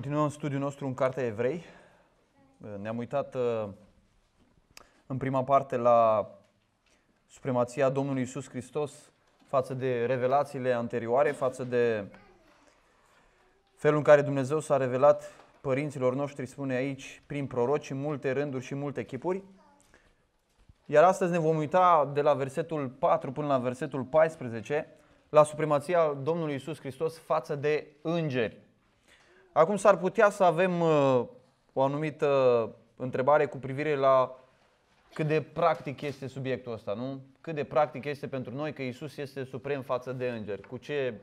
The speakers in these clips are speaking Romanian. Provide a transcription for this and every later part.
Continuăm studiul nostru în Cartea Evrei. Ne-am uitat uh, în prima parte la supremația Domnului Isus Hristos față de revelațiile anterioare, față de felul în care Dumnezeu s-a revelat părinților noștri, spune aici, prin proroci, în multe rânduri și multe chipuri. Iar astăzi ne vom uita de la versetul 4 până la versetul 14 la supremația Domnului Isus Hristos față de îngeri. Acum s-ar putea să avem uh, o anumită întrebare cu privire la cât de practic este subiectul ăsta, nu? Cât de practic este pentru noi că Isus este suprem față de îngeri. Cu ce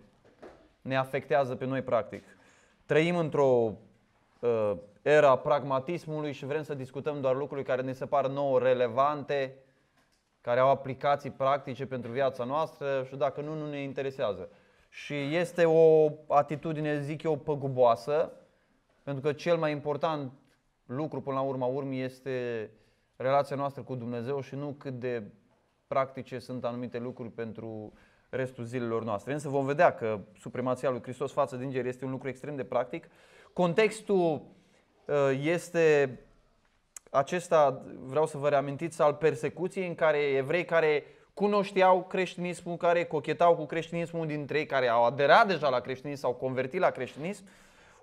ne afectează pe noi practic. Trăim într-o uh, era pragmatismului și vrem să discutăm doar lucruri care ne se par nouă relevante, care au aplicații practice pentru viața noastră și dacă nu, nu ne interesează. Și este o atitudine, zic eu, păguboasă, pentru că cel mai important lucru până la urma urmii este relația noastră cu Dumnezeu și nu cât de practice sunt anumite lucruri pentru restul zilelor noastre. Însă vom vedea că supremația lui Hristos față de îngeri este un lucru extrem de practic. Contextul uh, este acesta, vreau să vă reamintiți, al persecuției în care evrei care cunoșteau creștinismul, care cochetau cu creștinismul, dintre ei care au aderat deja la creștinism, s-au convertit la creștinism,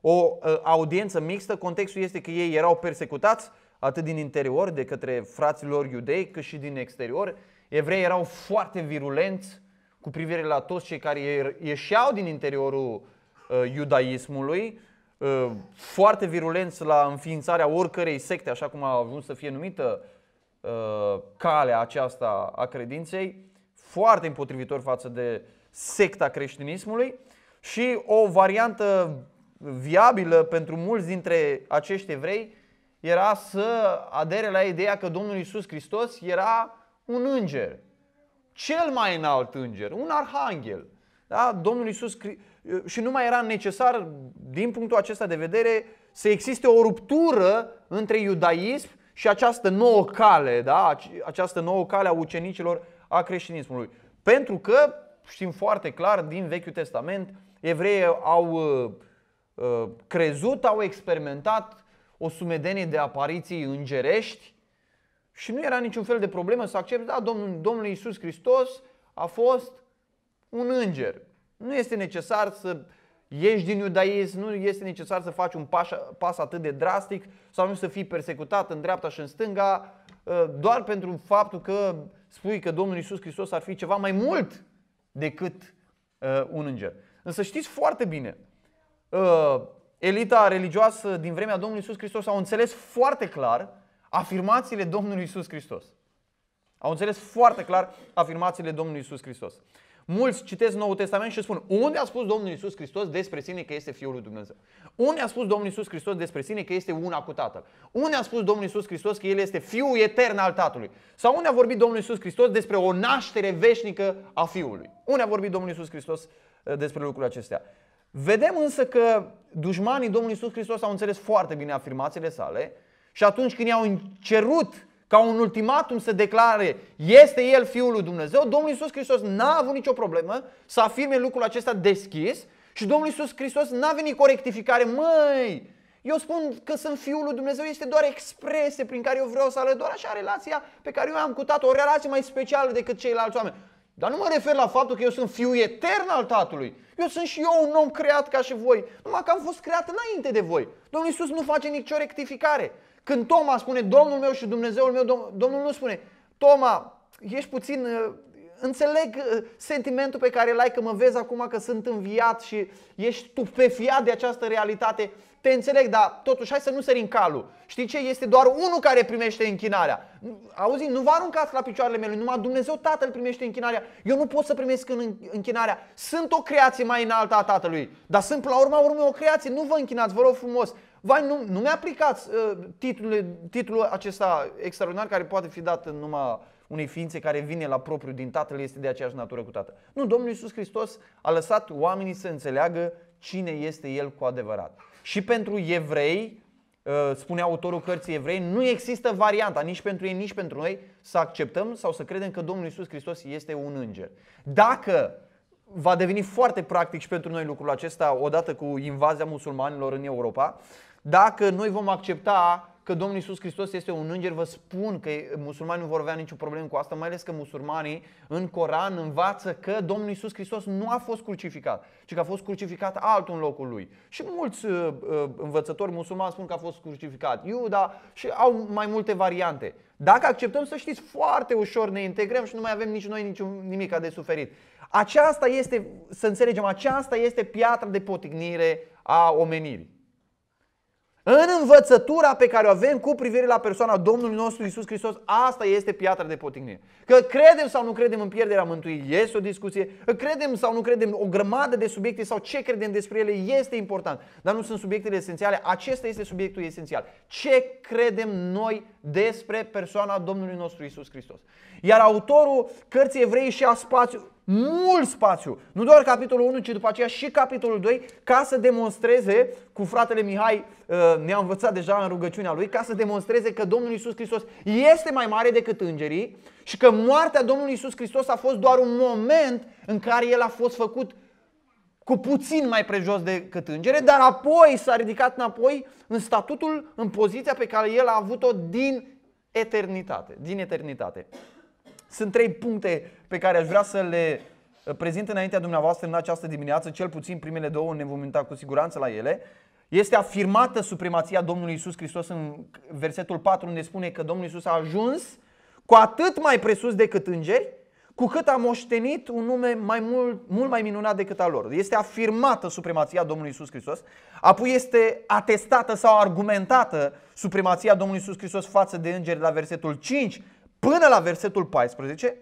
o ă, audiență mixtă. Contextul este că ei erau persecutați atât din interior de către fraților iudei, cât și din exterior. Evrei erau foarte virulenți cu privire la toți cei care ieșeau din interiorul ă, iudaismului, ă, foarte virulenți la înființarea oricărei secte, așa cum a ajuns să fie numită Uh, calea aceasta a credinței, foarte împotrivitor față de secta creștinismului și o variantă viabilă pentru mulți dintre acești evrei era să adere la ideea că Domnul Isus Hristos era un înger, cel mai înalt înger, un arhanghel. Da? Domnul Isus și nu mai era necesar, din punctul acesta de vedere, să existe o ruptură între iudaism și această nouă cale, da? această nouă cale a ucenicilor a creștinismului. Pentru că știm foarte clar din Vechiul Testament, evreii au uh, uh, crezut, au experimentat o sumedenie de apariții îngerești și nu era niciun fel de problemă să accepte, da, Domnul, Domnul Iisus Hristos a fost un înger. Nu este necesar să ești din iudaism, nu este necesar să faci un pas, pas atât de drastic sau nu să fii persecutat în dreapta și în stânga ă, doar pentru faptul că spui că Domnul Isus Hristos ar fi ceva mai mult decât ă, un înger. Însă știți foarte bine, ă, elita religioasă din vremea Domnului Isus Hristos au înțeles foarte clar afirmațiile Domnului Isus Hristos. Au înțeles foarte clar afirmațiile Domnului Isus Hristos. Mulți citesc Noul Testament și spun unde a spus Domnul Isus Hristos despre sine că este Fiul lui Dumnezeu? Unde a spus Domnul Isus Hristos despre sine că este una cu Tatăl? Unde a spus Domnul Isus Hristos că El este Fiul etern al Tatălui? Sau unde a vorbit Domnul Isus Hristos despre o naștere veșnică a Fiului? Unde a vorbit Domnul Isus Hristos eh, despre lucrurile acestea? Vedem însă că dușmanii Domnului Isus Hristos au înțeles foarte bine afirmațiile sale și atunci când i-au cerut ca un ultimatum să declare este El Fiul lui Dumnezeu, Domnul Iisus Hristos n-a avut nicio problemă să afirme lucrul acesta deschis și Domnul Iisus Hristos n-a venit cu o rectificare. Măi, eu spun că sunt Fiul lui Dumnezeu, este doar expresie prin care eu vreau să arăt doar așa relația pe care eu am cu Tatăl, o relație mai specială decât ceilalți oameni. Dar nu mă refer la faptul că eu sunt fiul etern al Tatălui. Eu sunt și eu un om creat ca și voi, numai că am fost creat înainte de voi. Domnul Iisus nu face nicio rectificare. Când Toma spune Domnul meu și Dumnezeul meu, Domnul nu spune Toma, ești puțin, uh, înțeleg uh, sentimentul pe care l-ai că mă vezi acum că sunt înviat și ești tupefiat de această realitate, te înțeleg, dar totuși hai să nu sărim calul. Știi ce? Este doar unul care primește închinarea. Auzi, nu vă aruncați la picioarele mele, numai Dumnezeu Tatăl primește închinarea. Eu nu pot să primesc în închinarea. Sunt o creație mai înaltă a Tatălui, dar sunt la urma urmei o creație. Nu vă închinați, vă rog frumos. Vai, nu, nu mi-aplicați uh, titlul, titlul acesta extraordinar care poate fi dat în numai unei ființe care vine la propriu din Tatăl este de aceeași natură cu Tatăl. Nu, Domnul Iisus Hristos a lăsat oamenii să înțeleagă cine este el cu adevărat. Și pentru evrei, uh, spune autorul cărții evrei, nu există varianta nici pentru ei, nici pentru noi să acceptăm sau să credem că Domnul Isus Hristos este un înger. Dacă va deveni foarte practic și pentru noi lucrul acesta odată cu invazia musulmanilor în Europa, dacă noi vom accepta că Domnul Iisus Hristos este un înger, vă spun că musulmanii nu vor avea nicio problemă cu asta, mai ales că musulmanii în Coran învață că Domnul Iisus Hristos nu a fost crucificat, ci că a fost crucificat altul în locul lui. Și mulți uh, uh învățători musulmani spun că a fost crucificat Iuda și au mai multe variante. Dacă acceptăm, să știți, foarte ușor ne integrăm și nu mai avem nici noi niciun, nimic de suferit. Aceasta este, să înțelegem, aceasta este piatra de potignire a omenirii. În învățătura pe care o avem cu privire la persoana Domnului nostru Isus Hristos, asta este piatra de potignire. Că credem sau nu credem în pierderea mântuirii, este o discuție, că credem sau nu credem o grămadă de subiecte sau ce credem despre ele, este important. Dar nu sunt subiectele esențiale, acesta este subiectul esențial. Ce credem noi despre persoana Domnului nostru Isus Hristos? Iar autorul cărții evrei și a spațiu, mult spațiu, nu doar capitolul 1, ci după aceea și capitolul 2, ca să demonstreze, cu fratele Mihai uh, ne-a învățat deja în rugăciunea lui, ca să demonstreze că Domnul Isus Hristos este mai mare decât îngerii și că moartea Domnului Isus Hristos a fost doar un moment în care el a fost făcut cu puțin mai prejos decât îngere, dar apoi s-a ridicat înapoi în statutul, în poziția pe care el a avut-o din eternitate. Din eternitate. Sunt trei puncte pe care aș vrea să le uh, prezint înaintea dumneavoastră în această dimineață, cel puțin primele două ne vom uita cu siguranță la ele. Este afirmată supremația Domnului Isus Hristos în versetul 4 unde spune că Domnul Isus a ajuns cu atât mai presus decât îngeri, cu cât a moștenit un nume mai mult, mult mai minunat decât al lor. Este afirmată supremația Domnului Isus Hristos, apoi este atestată sau argumentată supremația Domnului Isus Hristos față de îngeri la versetul 5 până la versetul 14,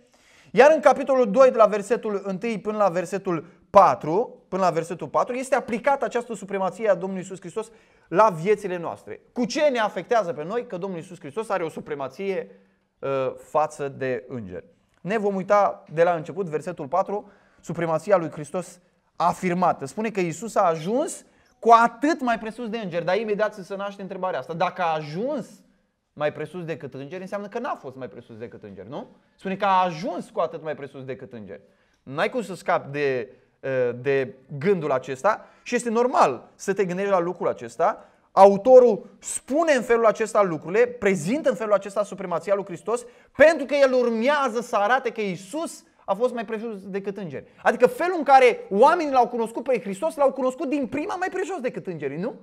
iar în capitolul 2 de la versetul 1 până la versetul 4, până la versetul 4, este aplicată această supremație a Domnului Isus Hristos la viețile noastre. Cu ce ne afectează pe noi că Domnul Isus Hristos are o supremație uh, față de îngeri? Ne vom uita de la început, versetul 4, supremația lui Hristos afirmată. Spune că Isus a ajuns cu atât mai presus de îngeri, dar imediat să se naște întrebarea asta. Dacă a ajuns mai presus decât îngeri, înseamnă că n-a fost mai presus decât îngeri, nu? Spune că a ajuns cu atât mai presus decât îngeri. N-ai cum să scapi de, eh, de gândul acesta și este normal să te gândești la lucrul acesta. Autorul spune în felul acesta lucrurile, prezintă în felul acesta supremația lui Hristos, pentru că el urmează să arate că Isus a fost mai presus decât îngeri. Adică felul în care oamenii l-au cunoscut pe Hristos, l-au cunoscut din prima mai presus decât îngerii, nu?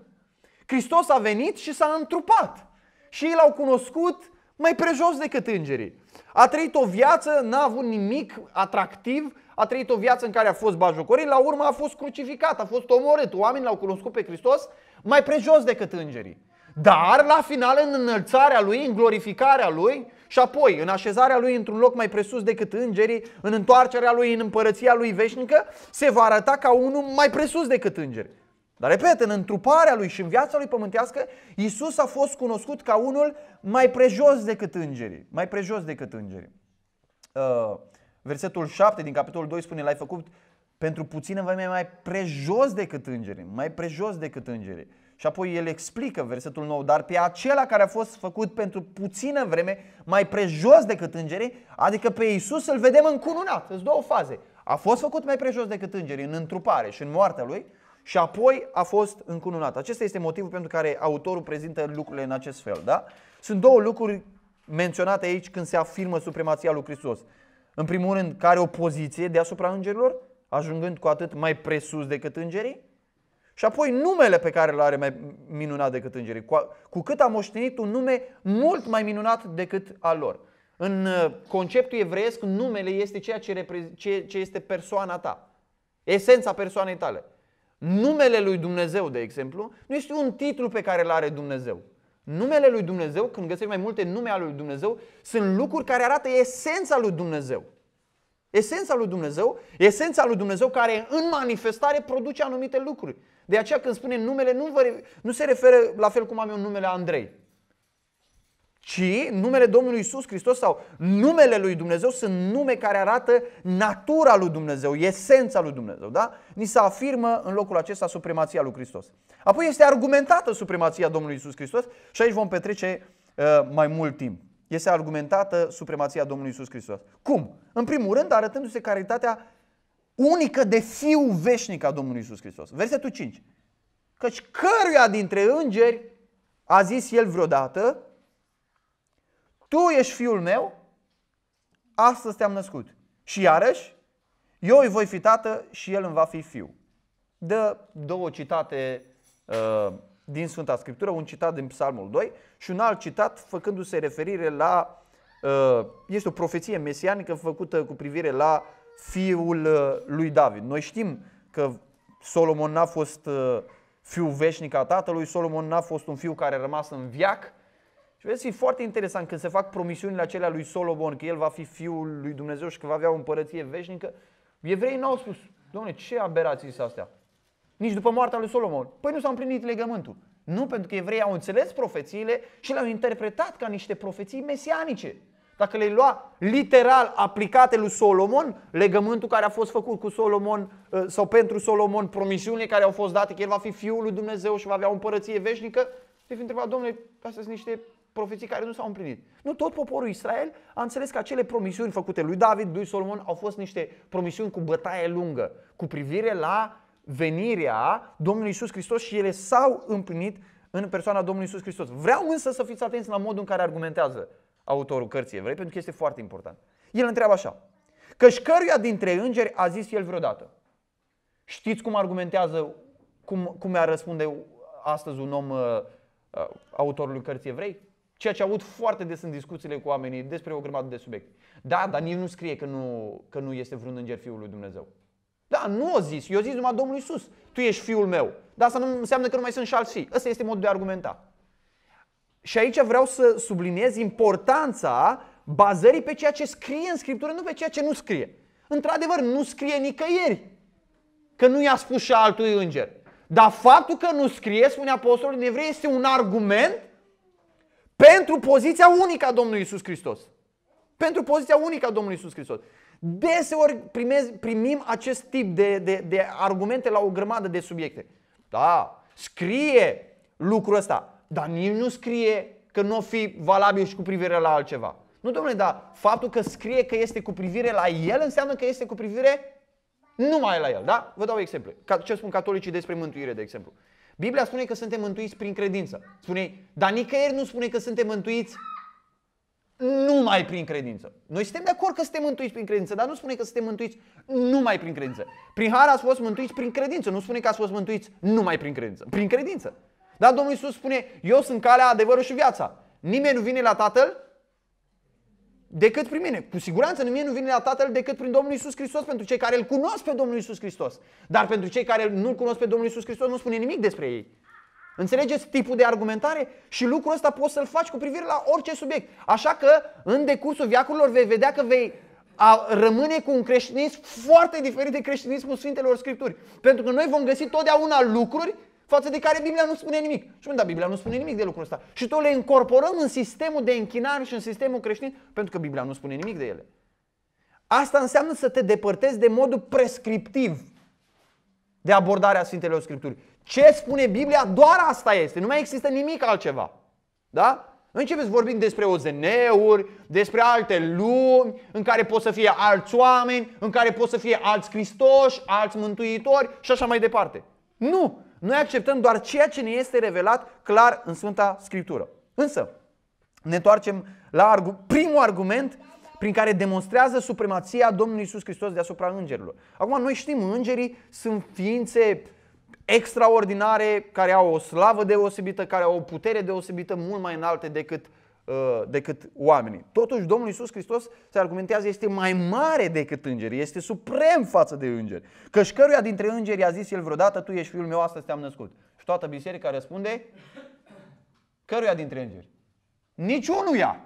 Hristos a venit și s-a întrupat și ei l-au cunoscut mai prejos decât îngerii. A trăit o viață, n-a avut nimic atractiv, a trăit o viață în care a fost bajocorit, la urmă a fost crucificat, a fost omorât. Oamenii l-au cunoscut pe Hristos mai prejos decât îngerii. Dar la final în înălțarea lui, în glorificarea lui și apoi în așezarea lui într-un loc mai presus decât îngerii, în întoarcerea lui în împărăția lui veșnică, se va arăta ca unul mai presus decât îngerii. Dar repet, în întruparea lui și în viața lui pământească, Isus a fost cunoscut ca unul mai prejos decât îngerii. Mai prejos decât îngerii. Uh, versetul 7 din capitolul 2 spune, l-ai făcut pentru puțină vreme mai prejos decât îngerii. Mai prejos decât îngerii. Și apoi el explică versetul 9, dar pe acela care a fost făcut pentru puțină vreme mai prejos decât îngerii, adică pe Isus îl vedem încununat. Sunt două faze. A fost făcut mai prejos decât îngerii în întrupare și în moartea lui, și apoi a fost încununat. Acesta este motivul pentru care autorul prezintă lucrurile în acest fel. Da? Sunt două lucruri menționate aici când se afirmă supremația lui Hristos. În primul rând, care o poziție deasupra îngerilor, ajungând cu atât mai presus decât îngerii, și apoi numele pe care îl are mai minunat decât îngerii, cu cât a moștenit un nume mult mai minunat decât al lor. În uh, conceptul evreiesc, numele este ceea ce, ce, ce este persoana ta, esența persoanei tale. Numele lui Dumnezeu, de exemplu, nu este un titlu pe care îl are Dumnezeu. Numele lui Dumnezeu, când găsești mai multe nume ale lui Dumnezeu, sunt lucruri care arată esența lui Dumnezeu. Esența lui Dumnezeu, esența lui Dumnezeu care în manifestare produce anumite lucruri. De aceea când spune numele, nu, vă, nu se referă la fel cum am eu numele Andrei ci numele Domnului Isus Hristos sau numele lui Dumnezeu sunt nume care arată natura lui Dumnezeu, esența lui Dumnezeu. Da? Ni se afirmă în locul acesta supremația lui Hristos. Apoi este argumentată supremația Domnului Isus Hristos și aici vom petrece uh, mai mult timp. Este argumentată supremația Domnului Isus Hristos. Cum? În primul rând, arătându-se caritatea unică de fiu veșnic a Domnului Isus Hristos. Versetul 5. Căci căruia dintre îngeri a zis el vreodată, tu ești fiul meu, astăzi te-am născut. Și iarăși, eu îi voi fi tată și el îmi va fi fiu. Dă două citate uh, din Sfânta Scriptură, un citat din Psalmul 2 și un alt citat făcându-se referire la, uh, este o profeție mesianică făcută cu privire la fiul uh, lui David. Noi știm că Solomon n-a fost uh, fiul veșnic a tatălui, Solomon n-a fost un fiu care a rămas în viac, și vezi e foarte interesant când se fac promisiunile acelea lui Solomon că el va fi fiul lui Dumnezeu și că va avea o împărăție veșnică. Evreii n-au spus, domne, ce aberații sunt astea? Nici după moartea lui Solomon. Păi nu s-a împlinit legământul. Nu, pentru că evreii au înțeles profețiile și le-au interpretat ca niște profeții mesianice. Dacă le-ai lua literal aplicate lui Solomon, legământul care a fost făcut cu Solomon ă, sau pentru Solomon, promisiunile care au fost date că el va fi fiul lui Dumnezeu și va avea o împărăție veșnică, te fi întrebat, domnule, astea sunt niște profeții care nu s-au împlinit. Nu, tot poporul Israel a înțeles că acele promisiuni făcute lui David, lui Solomon, au fost niște promisiuni cu bătaie lungă, cu privire la venirea Domnului Isus Hristos și ele s-au împlinit în persoana Domnului Isus Hristos. Vreau însă să fiți atenți la modul în care argumentează autorul cărții evrei, pentru că este foarte important. El întreabă așa, căci dintre îngeri a zis el vreodată. Știți cum argumentează, cum, cum a răspunde astăzi un om uh, uh autorului cărții evrei? Ceea ce aud foarte des în discuțiile cu oamenii despre o grămadă de subiecte. Da, dar nici nu scrie că nu, că nu este vreun înger Fiul lui Dumnezeu. Da, nu o zis. Eu zis numai Domnul Isus. Tu ești Fiul meu. Dar asta nu înseamnă că nu mai sunt și alții. Ăsta este modul de a argumenta. Și aici vreau să subliniez importanța bazării pe ceea ce scrie în Scriptură, nu pe ceea ce nu scrie. Într-adevăr, nu scrie nicăieri că nu i-a spus și altui înger. Dar faptul că nu scrie, spune apostolul din Evrei, este un argument pentru poziția unică a Domnului Isus Hristos. Pentru poziția unică a Domnului Isus Hristos. Deseori primez, primim acest tip de, de, de argumente la o grămadă de subiecte. Da, scrie lucrul ăsta, dar nici nu scrie că nu o fi valabil și cu privire la altceva. Nu, domnule, dar faptul că scrie că este cu privire la el înseamnă că este cu privire numai la el, da? Vă dau exemplu. Ce spun catolicii despre mântuire, de exemplu. Biblia spune că suntem mântuiți prin credință. Spune, dar nicăieri nu spune că suntem mântuiți numai prin credință. Noi suntem de acord că suntem mântuiți prin credință, dar nu spune că suntem mântuiți numai prin credință. Prin har ați fost mântuiți prin credință, nu spune că ați fost mântuiți numai prin credință. Prin credință. Dar Domnul Isus spune, eu sunt calea, adevărul și viața. Nimeni nu vine la Tatăl decât prin mine. Cu siguranță mine nu vine la Tatăl decât prin Domnul Isus Hristos, pentru cei care îl cunosc pe Domnul Isus Hristos. Dar pentru cei care nu-l cunosc pe Domnul Isus Hristos, nu spune nimic despre ei. Înțelegeți tipul de argumentare? Și lucrul ăsta poți să-l faci cu privire la orice subiect. Așa că, în decursul viacurilor, vei vedea că vei a rămâne cu un creștinism foarte diferit de creștinismul Sfintelor Scripturi. Pentru că noi vom găsi totdeauna lucruri față de care Biblia nu spune nimic. Și da, Biblia nu spune nimic de lucrul ăsta. Și tot le incorporăm în sistemul de închinare și în sistemul creștin pentru că Biblia nu spune nimic de ele. Asta înseamnă să te depărtezi de modul prescriptiv de abordarea Sfintelor Scripturii. Ce spune Biblia? Doar asta este. Nu mai există nimic altceva. Da? Începeți vorbind despre OZN-uri, despre alte lumi în care pot să fie alți oameni, în care pot să fie alți cristoși, alți mântuitori și așa mai departe. Nu! Noi acceptăm doar ceea ce ne este revelat clar în Sfânta Scriptură. Însă, ne întoarcem la argu- primul argument prin care demonstrează supremația Domnului Isus Hristos deasupra îngerilor. Acum, noi știm, îngerii sunt ființe extraordinare, care au o slavă deosebită, care au o putere deosebită mult mai înaltă decât Uh, decât oamenii. Totuși, Domnul Isus Hristos se argumentează este mai mare decât îngeri, este suprem față de îngeri. Căci căruia dintre îngeri a zis el vreodată, tu ești fiul meu, astăzi te-am născut. Și toată biserica răspunde, căruia dintre îngeri? Niciunuia!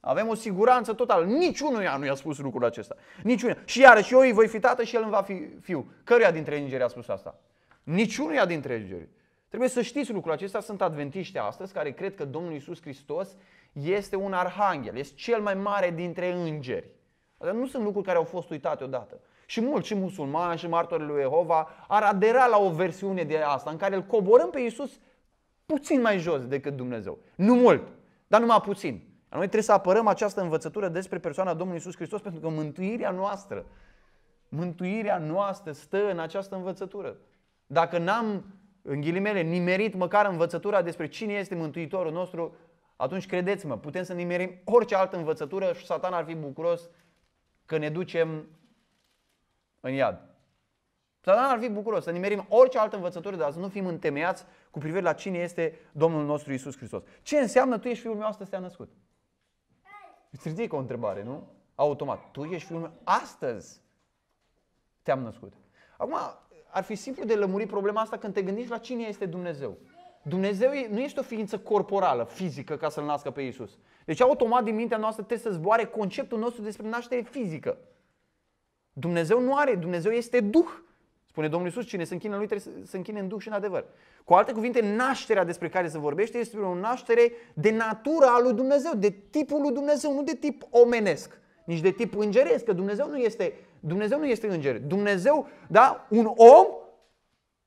Avem o siguranță totală. Niciunuia nu i-a spus lucrul acesta. Niciunuia. Și iarăși eu îi voi fi tată și el îmi va fi fiu. Căruia dintre îngeri a spus asta? Niciunuia dintre îngeri. Trebuie să știți lucrul acesta, sunt adventiști astăzi care cred că Domnul Isus Hristos este un arhanghel, este cel mai mare dintre îngeri. Adică nu sunt lucruri care au fost uitate odată. Și mulți, și musulmani, și martorii lui Jehova ar adera la o versiune de asta în care îl coborâm pe Isus puțin mai jos decât Dumnezeu. Nu mult, dar numai puțin. Noi trebuie să apărăm această învățătură despre persoana Domnului Isus Hristos pentru că mântuirea noastră, mântuirea noastră stă în această învățătură. Dacă n-am în ghilimele, nimerit măcar învățătura despre cine este Mântuitorul nostru, atunci credeți-mă, putem să nimerim orice altă învățătură și satan ar fi bucuros că ne ducem în iad. Satan ar fi bucuros să nimerim orice altă învățătură, dar să nu fim întemeiați cu privire la cine este Domnul nostru Isus Hristos. Ce înseamnă tu ești fiul meu, astăzi te-a născut? Îți ridică o întrebare, nu? Automat. Tu ești fiul meu, astăzi te-am născut. Acum, ar fi simplu de lămuri problema asta când te gândești la cine este Dumnezeu. Dumnezeu nu este o ființă corporală, fizică, ca să-L nască pe Iisus. Deci automat din mintea noastră trebuie să zboare conceptul nostru despre naștere fizică. Dumnezeu nu are, Dumnezeu este Duh. Spune Domnul Iisus, cine se închină lui trebuie să se închine în Duh și în adevăr. Cu alte cuvinte, nașterea despre care se vorbește este o naștere de natură a lui Dumnezeu, de tipul lui Dumnezeu, nu de tip omenesc, nici de tip îngeresc, că Dumnezeu nu este Dumnezeu nu este înger. Dumnezeu, da, un om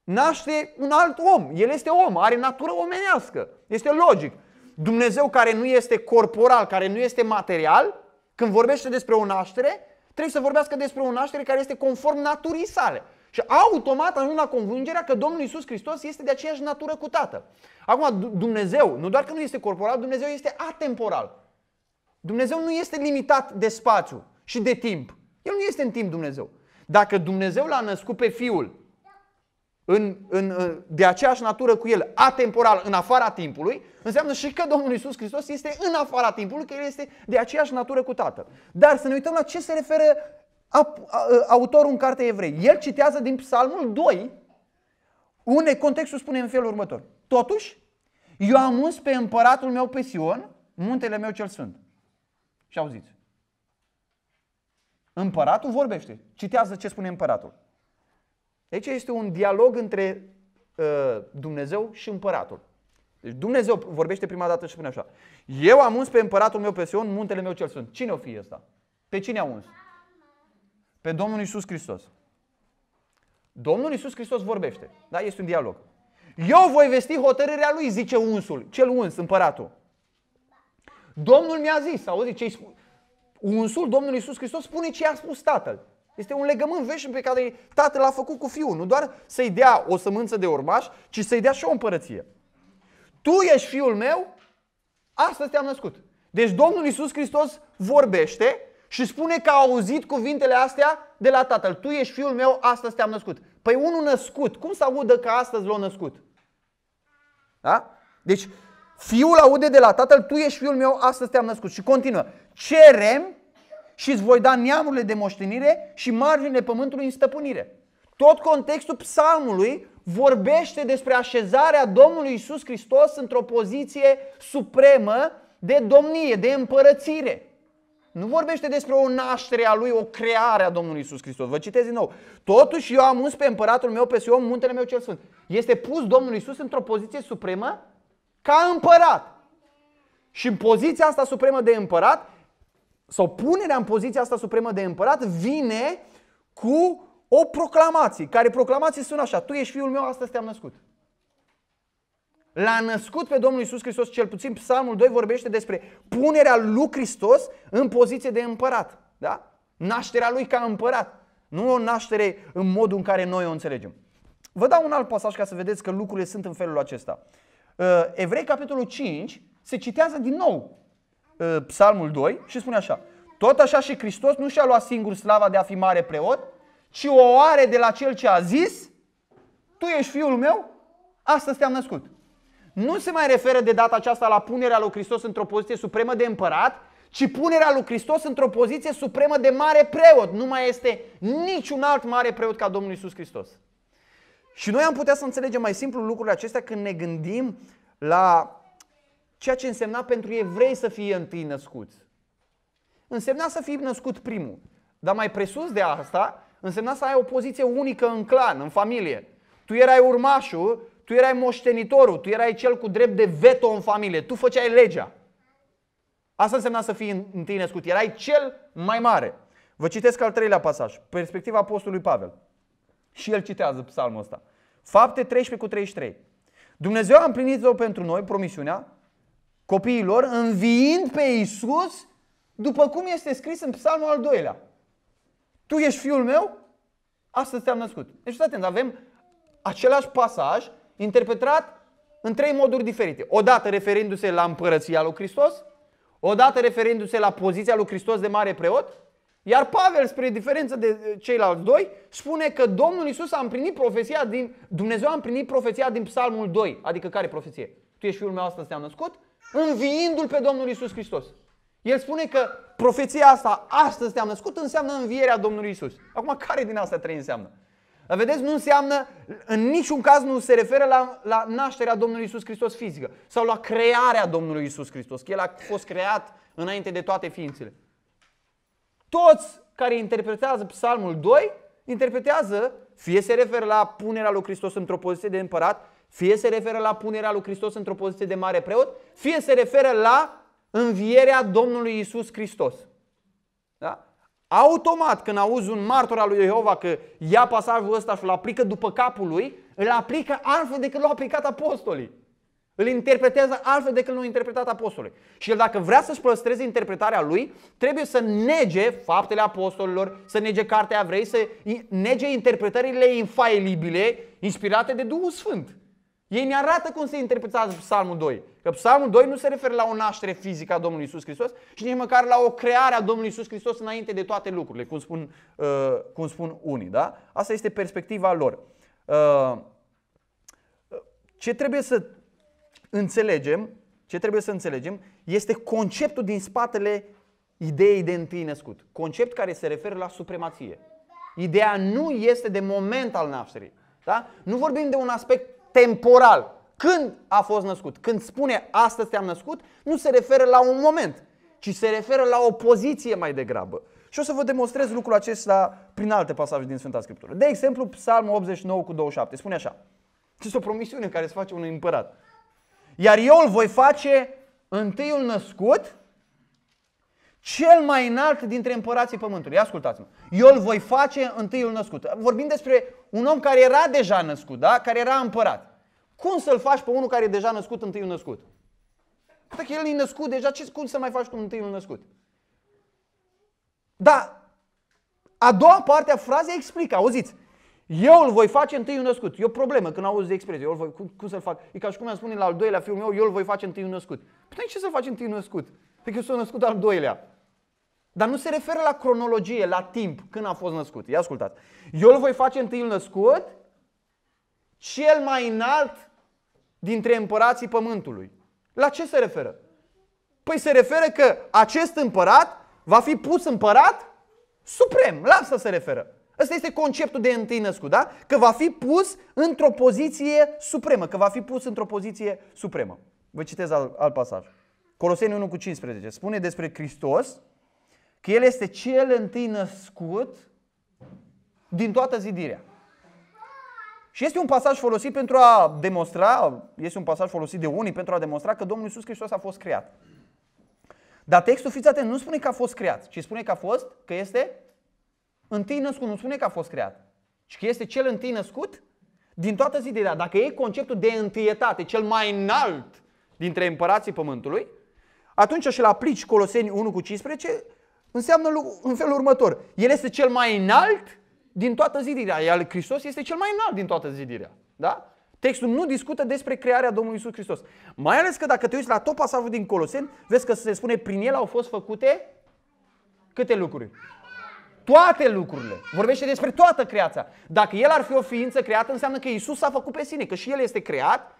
naște un alt om. El este om, are natură omenească. Este logic. Dumnezeu care nu este corporal, care nu este material, când vorbește despre o naștere, trebuie să vorbească despre o naștere care este conform naturii sale. Și automat ajung la convingerea că Domnul Isus Hristos este de aceeași natură cu Tatăl. Acum, Dumnezeu, nu doar că nu este corporal, Dumnezeu este atemporal. Dumnezeu nu este limitat de spațiu și de timp. El nu este în timp Dumnezeu. Dacă Dumnezeu l-a născut pe Fiul în, în, de aceeași natură cu el, atemporal, în afara timpului, înseamnă și că Domnul Isus Hristos este în afara timpului, că El este de aceeași natură cu Tatăl. Dar să ne uităm la ce se referă autorul în carte evrei. El citează din Psalmul 2, unde contextul spune în felul următor. Totuși, eu am uns pe împăratul meu pe Sion, muntele meu cel sfânt. Și auziți, Împăratul vorbește. Citează ce spune împăratul. Aici este un dialog între uh, Dumnezeu și împăratul. Deci Dumnezeu vorbește prima dată și spune așa. Eu am uns pe împăratul meu pe Sion, muntele meu cel sunt. Cine o fi ăsta? Pe cine a uns? Pe Domnul Isus Hristos. Domnul Isus Hristos vorbește. Da? Este un dialog. Eu voi vesti hotărârea lui, zice unsul, cel uns, împăratul. Domnul mi-a zis, auzi ce-i spune? unsul Domnului Iisus Hristos spune ce a spus Tatăl. Este un legământ veșnic pe care Tatăl l-a făcut cu Fiul. Nu doar să-i dea o sămânță de urmaș, ci să-i dea și o împărăție. Tu ești Fiul meu, astăzi te-am născut. Deci Domnul Iisus Hristos vorbește și spune că a auzit cuvintele astea de la Tatăl. Tu ești Fiul meu, astăzi te-am născut. Păi unul născut, cum să audă că astăzi l-a născut? Da? Deci Fiul aude de la tatăl, tu ești fiul meu, astăzi te-am născut. Și continuă, cerem și îți voi da neamurile de moștenire și marginile pământului în stăpânire. Tot contextul psalmului vorbește despre așezarea Domnului Isus Hristos într-o poziție supremă de domnie, de împărățire. Nu vorbește despre o naștere a lui, o creare a Domnului Isus Hristos. Vă citez din nou. Totuși eu am uns pe împăratul meu, pe Sion, muntele meu cel sfânt. Este pus Domnul Isus într-o poziție supremă ca împărat. Și în poziția asta supremă de împărat, sau punerea în poziția asta supremă de împărat, vine cu o proclamație, care proclamații sunt așa, tu ești fiul meu, astăzi te-am născut. L-a născut pe Domnul Isus Hristos, cel puțin Psalmul 2 vorbește despre punerea lui Hristos în poziție de împărat. Da? Nașterea lui ca împărat. Nu o naștere în modul în care noi o înțelegem. Vă dau un alt pasaj ca să vedeți că lucrurile sunt în felul acesta. Uh, Evrei, capitolul 5, se citează din nou uh, Psalmul 2 și spune așa. Tot așa și Hristos nu și-a luat singur slava de a fi mare preot, ci o are de la cel ce a zis, tu ești fiul meu, astăzi te-am născut. Nu se mai referă de data aceasta la punerea lui Hristos într-o poziție supremă de împărat, ci punerea lui Hristos într-o poziție supremă de mare preot. Nu mai este niciun alt mare preot ca Domnul Isus Hristos. Și noi am putea să înțelegem mai simplu lucrurile acestea când ne gândim la ceea ce însemna pentru evrei să fie întâi născuți. Însemna să fii născut primul. Dar mai presus de asta, însemna să ai o poziție unică în clan, în familie. Tu erai urmașul, tu erai moștenitorul, tu erai cel cu drept de veto în familie, tu făceai legea. Asta însemna să fii întâi născut, erai cel mai mare. Vă citesc al treilea pasaj, perspectiva apostolului Pavel. Și el citează psalmul ăsta. Fapte 13 cu 33. Dumnezeu a împlinit-o pentru noi, promisiunea, copiilor, înviind pe Iisus, după cum este scris în psalmul al doilea. Tu ești fiul meu, astăzi te-am născut. Deci, atent, avem același pasaj interpretat în trei moduri diferite. Odată referindu-se la împărăția lui Hristos, odată referindu-se la poziția lui Hristos de mare preot iar Pavel, spre diferență de eh, ceilalți doi, spune că Domnul Isus a împlinit profeția din, Dumnezeu a împlinit profeția din Psalmul 2. Adică care profeție? Tu ești fiul meu, asta te-am născut, înviindu-l pe Domnul Isus Hristos. El spune că profeția asta, astăzi te-am născut, înseamnă învierea Domnului Isus. Acum, care din astea trei înseamnă? Vedeți, nu înseamnă, în niciun caz nu se referă la, la nașterea Domnului Isus Hristos fizică sau la crearea Domnului Isus Hristos, că El a fost creat înainte de toate ființele toți care interpretează Psalmul 2, interpretează, fie se referă la punerea lui Hristos într-o poziție de împărat, fie se referă la punerea lui Hristos într-o poziție de mare preot, fie se referă la învierea Domnului Isus Hristos. Da? Automat, când auzi un martor al lui Jehova că ia pasajul ăsta și îl aplică după capul lui, îl aplică altfel decât l-au aplicat apostolii. Îl interpretează altfel decât l-a interpretat apostolul. Și el dacă vrea să-și păstreze interpretarea lui, trebuie să nege faptele apostolilor, să nege cartea vrei, să nege interpretările infailibile inspirate de Duhul Sfânt. Ei ne arată cum se interpretează Psalmul 2. Că Psalmul 2 nu se referă la o naștere fizică a Domnului Isus Hristos și nici măcar la o creare a Domnului Isus Hristos înainte de toate lucrurile, cum spun, uh, cum spun unii. Da? Asta este perspectiva lor. Uh, ce trebuie să înțelegem, ce trebuie să înțelegem, este conceptul din spatele ideii de întâi născut. Concept care se referă la supremație. Ideea nu este de moment al nașterii. Da? Nu vorbim de un aspect temporal. Când a fost născut? Când spune astăzi te-am născut, nu se referă la un moment, ci se referă la o poziție mai degrabă. Și o să vă demonstrez lucrul acesta prin alte pasaje din Sfânta Scriptură. De exemplu, Psalmul 89 cu 27 spune așa. Este o promisiune care se face unui împărat. Iar eu îl voi face întâiul născut, cel mai înalt dintre împărații pământului. ascultați-mă. Eu îl voi face întâiul născut. Vorbim despre un om care era deja născut, da? care era împărat. Cum să-l faci pe unul care e deja născut întâiul născut? Dacă el e născut deja, ce, cum să mai faci tu întâiul născut? Da, a doua parte a frazei explică, auziți, eu îl voi face întâi născut. E o problemă când auzi expresia. Eu îl voi, cum, cum să-l fac? E ca și cum am spune la al doilea fiul meu, eu îl voi face întâi născut. Păi ce să faci întâi născut? Păi că eu sunt născut al doilea. Dar nu se referă la cronologie, la timp, când a fost născut. Ia ascultați. Eu îl voi face întâi născut, cel mai înalt dintre împărații pământului. La ce se referă? Păi se referă că acest împărat va fi pus împărat suprem. La asta se referă. Ăsta este conceptul de întâi născut, da? Că va fi pus într-o poziție supremă, că va fi pus într-o poziție supremă. Vă citez al, al pasaj. Coloseni 1 cu 15 spune despre Hristos că El este cel întâi născut din toată zidirea. Și este un pasaj folosit pentru a demonstra, este un pasaj folosit de unii pentru a demonstra că Domnul Iisus Hristos a fost creat. Dar textul, fiți atent, nu spune că a fost creat, ci spune că a fost, că este întâi născut nu spune că a fost creat, ci că este cel întâi născut din toată zidirea. Dacă e conceptul de întâietate, cel mai înalt dintre împărații pământului, atunci și-l aplici Coloseni 1 cu 15, înseamnă în felul următor. El este cel mai înalt din toată zidirea, iar Hristos este cel mai înalt din toată zidirea. Da? Textul nu discută despre crearea Domnului Isus Hristos. Mai ales că dacă te uiți la tot pasajul din Coloseni, vezi că se spune prin el au fost făcute câte lucruri? toate lucrurile. Vorbește despre toată creația. Dacă el ar fi o ființă creată, înseamnă că Isus a făcut pe sine, că și el este creat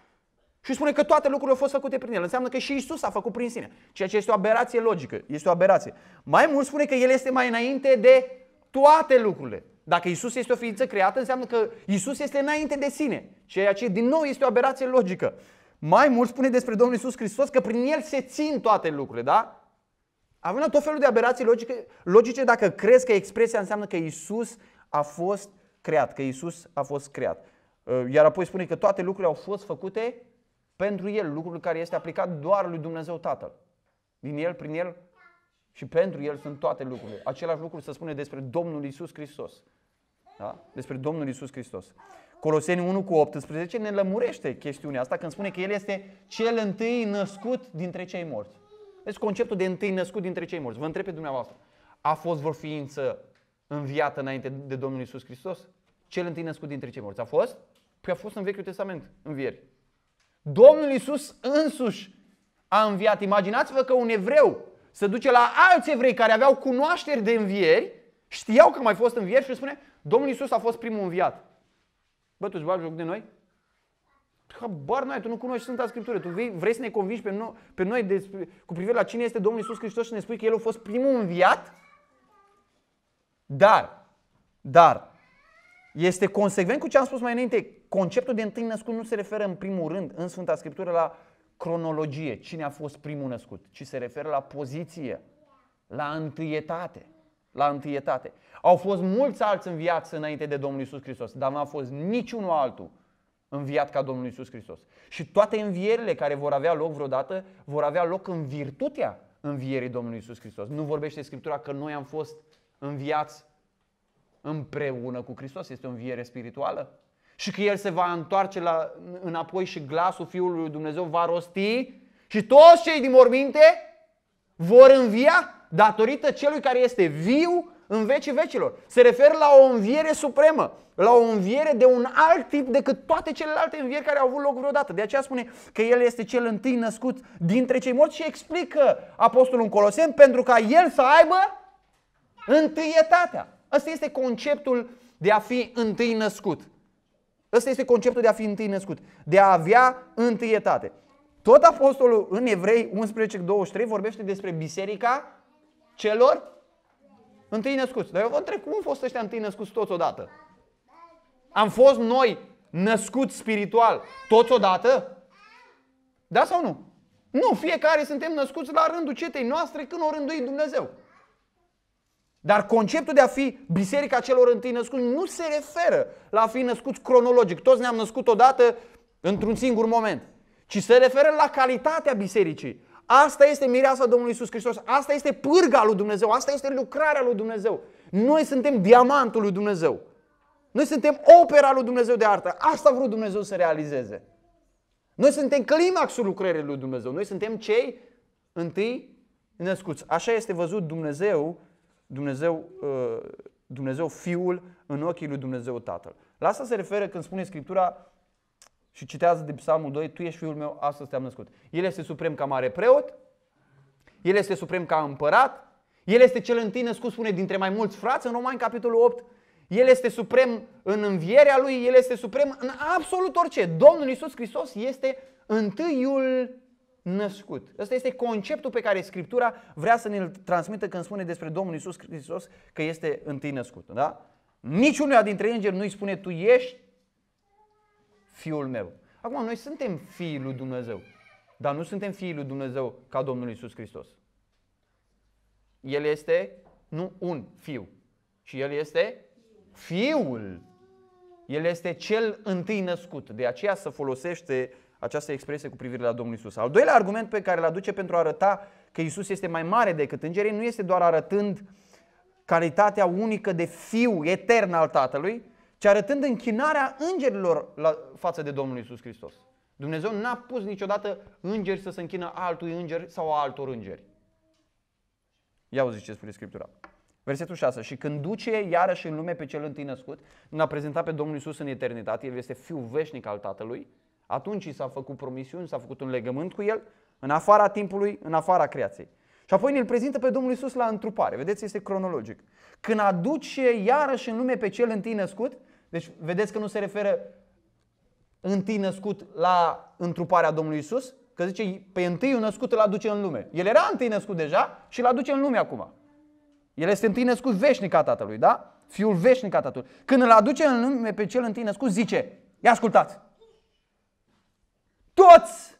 și spune că toate lucrurile au fost făcute prin el. Înseamnă că și Isus a făcut prin sine. Ceea ce este o aberație logică. Este o aberație. Mai mult spune că el este mai înainte de toate lucrurile. Dacă Isus este o ființă creată, înseamnă că Isus este înainte de sine. Ceea ce, din nou, este o aberație logică. Mai mult spune despre Domnul Isus Hristos că prin El se țin toate lucrurile, da? Avem tot felul de aberații logice, logice dacă crezi că expresia înseamnă că Isus a fost creat, că Isus a fost creat. Uh, iar apoi spune că toate lucrurile au fost făcute pentru El, lucrul care este aplicat doar lui Dumnezeu Tatăl. Din El, prin El și pentru El sunt toate lucrurile. Același lucru se spune despre Domnul Isus Hristos. Da? Despre Domnul Isus Hristos. Coloseni 1 cu 18 ne lămurește chestiunea asta când spune că El este cel întâi născut dintre cei morți. Vezi conceptul de întâi născut dintre cei morți. Vă întreb pe dumneavoastră. A fost vreo ființă înviată înainte de Domnul Isus Hristos? Cel întâi născut dintre cei morți. A fost? Păi a fost în Vechiul Testament, învieri. Domnul Isus însuși a înviat. Imaginați-vă că un evreu se duce la alți evrei care aveau cunoașteri de învieri, știau că mai fost învieri și spune, Domnul Isus a fost primul înviat. Bă, tu joc de noi? Habar n-ai, tu nu cunoști Sfânta Scriptură. Tu vei, vrei să ne convingi pe noi, pe noi de, cu privire la cine este Domnul Isus Hristos și ne spui că El a fost primul înviat? Dar, dar, este consecvent cu ce am spus mai înainte. Conceptul de întâi născut nu se referă în primul rând în Sfânta Scriptură la cronologie, cine a fost primul născut, ci se referă la poziție, la întâietate. La întâietate. Au fost mulți alți viață înainte de Domnul Isus Hristos, dar nu a fost niciunul altul înviat ca Domnul Isus Hristos. Și toate învierile care vor avea loc vreodată, vor avea loc în virtutea învierii Domnului Isus Hristos. Nu vorbește Scriptura că noi am fost înviați împreună cu Hristos. Este o înviere spirituală. Și că El se va întoarce la, înapoi și glasul Fiului lui Dumnezeu va rosti și toți cei din morminte vor învia datorită celui care este viu în vecii vecilor. Se referă la o înviere supremă, la o înviere de un alt tip decât toate celelalte învieri care au avut loc vreodată. De aceea spune că el este cel întâi născut dintre cei morți și explică apostolul în Colosem pentru ca el să aibă întâietatea. Ăsta este conceptul de a fi întâi născut. Ăsta este conceptul de a fi întâi născut, de a avea întâietate. Tot apostolul în Evrei 11:23 vorbește despre biserica celor Întâi născuți. Dar eu vă întreb, cum au fost ăștia întâi născuți toți odată? Am fost noi născuți spiritual toți odată? Da sau nu? Nu, fiecare suntem născuți la rândul cetei noastre când o rânduie Dumnezeu. Dar conceptul de a fi biserica celor întâi născuți nu se referă la a fi născuți cronologic. Toți ne-am născut odată într-un singur moment. Ci se referă la calitatea bisericii. Asta este mireasa Domnului Iisus Hristos, asta este pârga lui Dumnezeu, asta este lucrarea lui Dumnezeu. Noi suntem diamantul lui Dumnezeu. Noi suntem opera lui Dumnezeu de artă. Asta vrut Dumnezeu să realizeze. Noi suntem climaxul lucrării lui Dumnezeu. Noi suntem cei întâi născuți. Așa este văzut Dumnezeu, Dumnezeu, uh, Dumnezeu Fiul în ochii lui Dumnezeu Tatăl. La asta se referă când spune Scriptura și citează din Psalmul 2, Tu ești fiul meu, astăzi te-am născut. El este suprem ca mare preot, el este suprem ca împărat, el este cel întâi născut, spune, dintre mai mulți frați, în Romani, capitolul 8. El este suprem în învierea lui, el este suprem în absolut orice. Domnul Isus Hristos este întâiul născut. Ăsta este conceptul pe care Scriptura vrea să ne-l transmită când spune despre Domnul Isus Hristos că este întâi născut. Da? Niciunul dintre îngeri nu îi spune tu ești fiul meu. Acum, noi suntem fiii lui Dumnezeu, dar nu suntem fiii lui Dumnezeu ca Domnul Isus Hristos. El este nu un fiu, ci el este fiul. El este cel întâi născut. De aceea se folosește această expresie cu privire la Domnul Isus. Al doilea argument pe care îl aduce pentru a arăta că Isus este mai mare decât îngerii nu este doar arătând calitatea unică de fiu etern al Tatălui, ci arătând închinarea îngerilor la, față de Domnul Isus Hristos. Dumnezeu n-a pus niciodată îngeri să se închină altui înger sau altor îngeri. Ia uzi ce spune Scriptura. Versetul 6. Și când duce iarăși în lume pe cel întâi născut, n a prezentat pe Domnul Isus în eternitate, el este fiul veșnic al Tatălui, atunci s-a făcut promisiuni, s-a făcut un legământ cu el, în afara timpului, în afara creației. Și apoi îl prezintă pe Domnul Isus la întrupare. Vedeți, este cronologic. Când aduce iarăși în lume pe cel întâi născut, deci vedeți că nu se referă întâi născut la întruparea Domnului Isus, că zice pe întâi născut îl aduce în lume. El era întâi născut deja și îl aduce în lume acum. El este întâi născut veșnic a Tatălui, da? Fiul veșnic a Tatălui. Când îl aduce în lume pe cel întâi născut, zice, ia ascultați, toți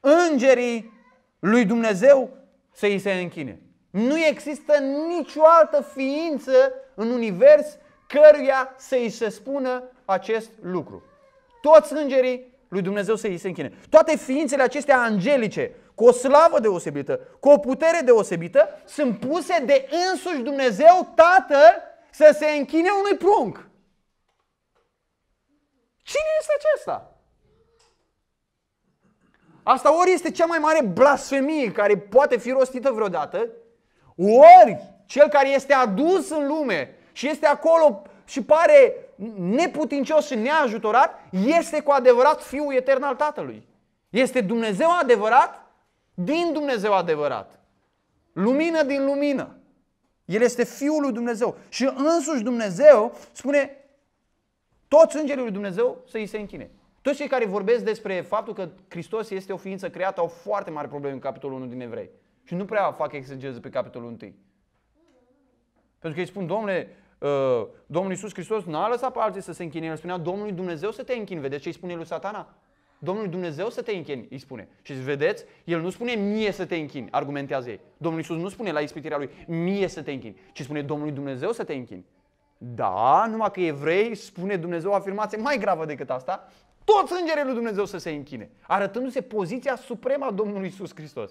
îngerii lui Dumnezeu să îi se închine. Nu există nicio altă ființă în univers căruia să îi se spună acest lucru. Toți îngerii lui Dumnezeu să îi se închine. Toate ființele acestea angelice, cu o slavă deosebită, cu o putere deosebită, sunt puse de însuși Dumnezeu Tatăl să se închine unui prunc. Cine este acesta? Asta ori este cea mai mare blasfemie care poate fi rostită vreodată, ori cel care este adus în lume și este acolo și pare neputincios și neajutorat, este cu adevărat Fiul Etern al Tatălui. Este Dumnezeu adevărat din Dumnezeu adevărat. Lumină din lumină. El este Fiul lui Dumnezeu. Și însuși Dumnezeu spune toți îngerii lui Dumnezeu să îi se închine. Toți cei care vorbesc despre faptul că Hristos este o ființă creată au foarte mari probleme în capitolul 1 din Evrei. Și nu prea fac exegeză pe capitolul 1. Pentru că îi spun, domnule, uh, Domnul Iisus Hristos n-a lăsat pe alții să se închine. El spunea, Domnului Dumnezeu să te închin. Vedeți ce îi spune lui satana? Domnului Dumnezeu să te închin. îi spune. Și zice, vedeți, el nu spune mie să te închin. argumentează ei. Domnul Iisus nu spune la ispitirea lui mie să te închin. ci spune Domnului Dumnezeu să te închin. Da, numai că evrei spune Dumnezeu o afirmație mai gravă decât asta, toți îngerii lui Dumnezeu să se închine, arătându-se poziția supremă a Domnului Iisus Hristos.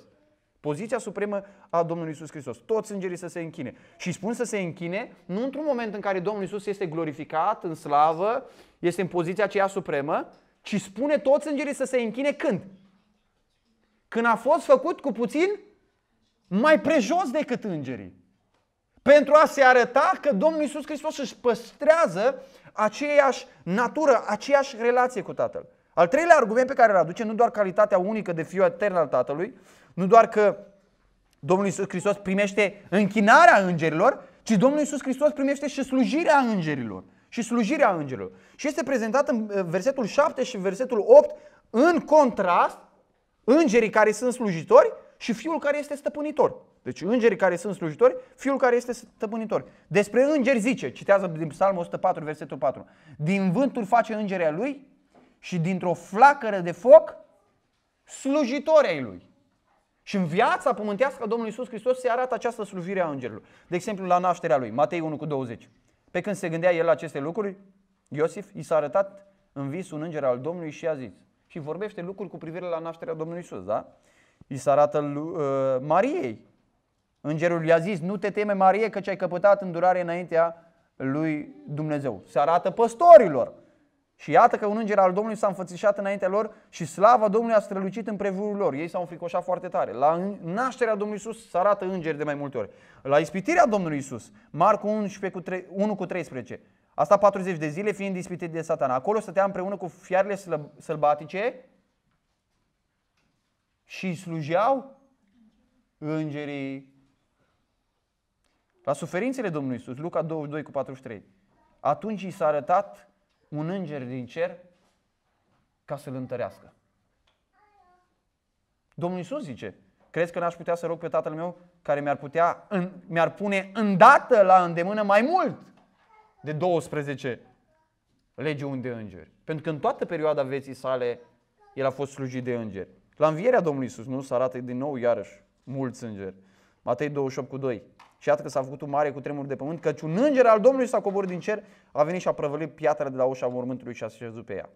Poziția supremă a Domnului Isus Hristos. Toți îngerii să se închine. Și spun să se închine nu într-un moment în care Domnul Isus este glorificat, în slavă, este în poziția aceea supremă, ci spune toți îngerii să se închine când? Când a fost făcut cu puțin mai prejos decât îngerii. Pentru a se arăta că Domnul Isus Hristos își păstrează aceeași natură, aceeași relație cu Tatăl. Al treilea argument pe care îl aduce, nu doar calitatea unică de fiu etern al Tatălui, nu doar că Domnul Isus Hristos primește închinarea îngerilor, ci Domnul Isus Hristos primește și slujirea îngerilor. Și slujirea îngerilor. Și este prezentat în uh, versetul 7 și versetul 8 în contrast îngerii care sunt slujitori și fiul care este stăpânitor. Deci îngerii care sunt slujitori, fiul care este stăpânitor. Despre îngeri zice, citează din Psalmul 104, versetul 4. Din vântul face îngerea lui și dintr-o flacără de foc slujitorii lui. Și în viața pământească a Domnului Isus Hristos se arată această slujire a îngerilor. De exemplu, la nașterea lui, Matei 1 cu 20. Pe când se gândea el la aceste lucruri, Iosif i s-a arătat în vis un înger al Domnului și a zis. Și vorbește lucruri cu privire la nașterea Domnului Isus, da? I se arată arătat uh, Mariei. Îngerul i-a zis, nu te teme Marie, că ce ai căpătat îndurare înaintea lui Dumnezeu. Se arată păstorilor. Și iată că un înger al Domnului s-a înfățișat înaintea lor și slava Domnului a strălucit în prejurul lor. Ei s-au înfricoșat foarte tare. La nașterea Domnului Isus se arată îngeri de mai multe ori. La ispitirea Domnului Isus, Marcu 11 1 cu 13. Asta 40 de zile fiind ispitit de satana. Acolo stătea împreună cu fiarele slăb- sălbatice și slujeau îngerii. La suferințele Domnului Isus, Luca 22 cu 43. Atunci i s-a arătat un înger din cer ca să-l întărească. Domnul Isus zice, crezi că n-aș putea să rog pe tatăl meu care mi-ar, putea, în, mi-ar pune îndată la îndemână mai mult de 12 legiuni de îngeri. Pentru că în toată perioada vieții sale el a fost slujit de îngeri. La învierea Domnului Isus, nu? Se arată din nou iarăși mulți îngeri. Matei 28 cu 2. Și iată că s-a făcut un mare cu tremur de pământ, căci un înger al Domnului s-a coborât din cer, a venit și a prăvălit piatra de la ușa mormântului și a șezut pe ea.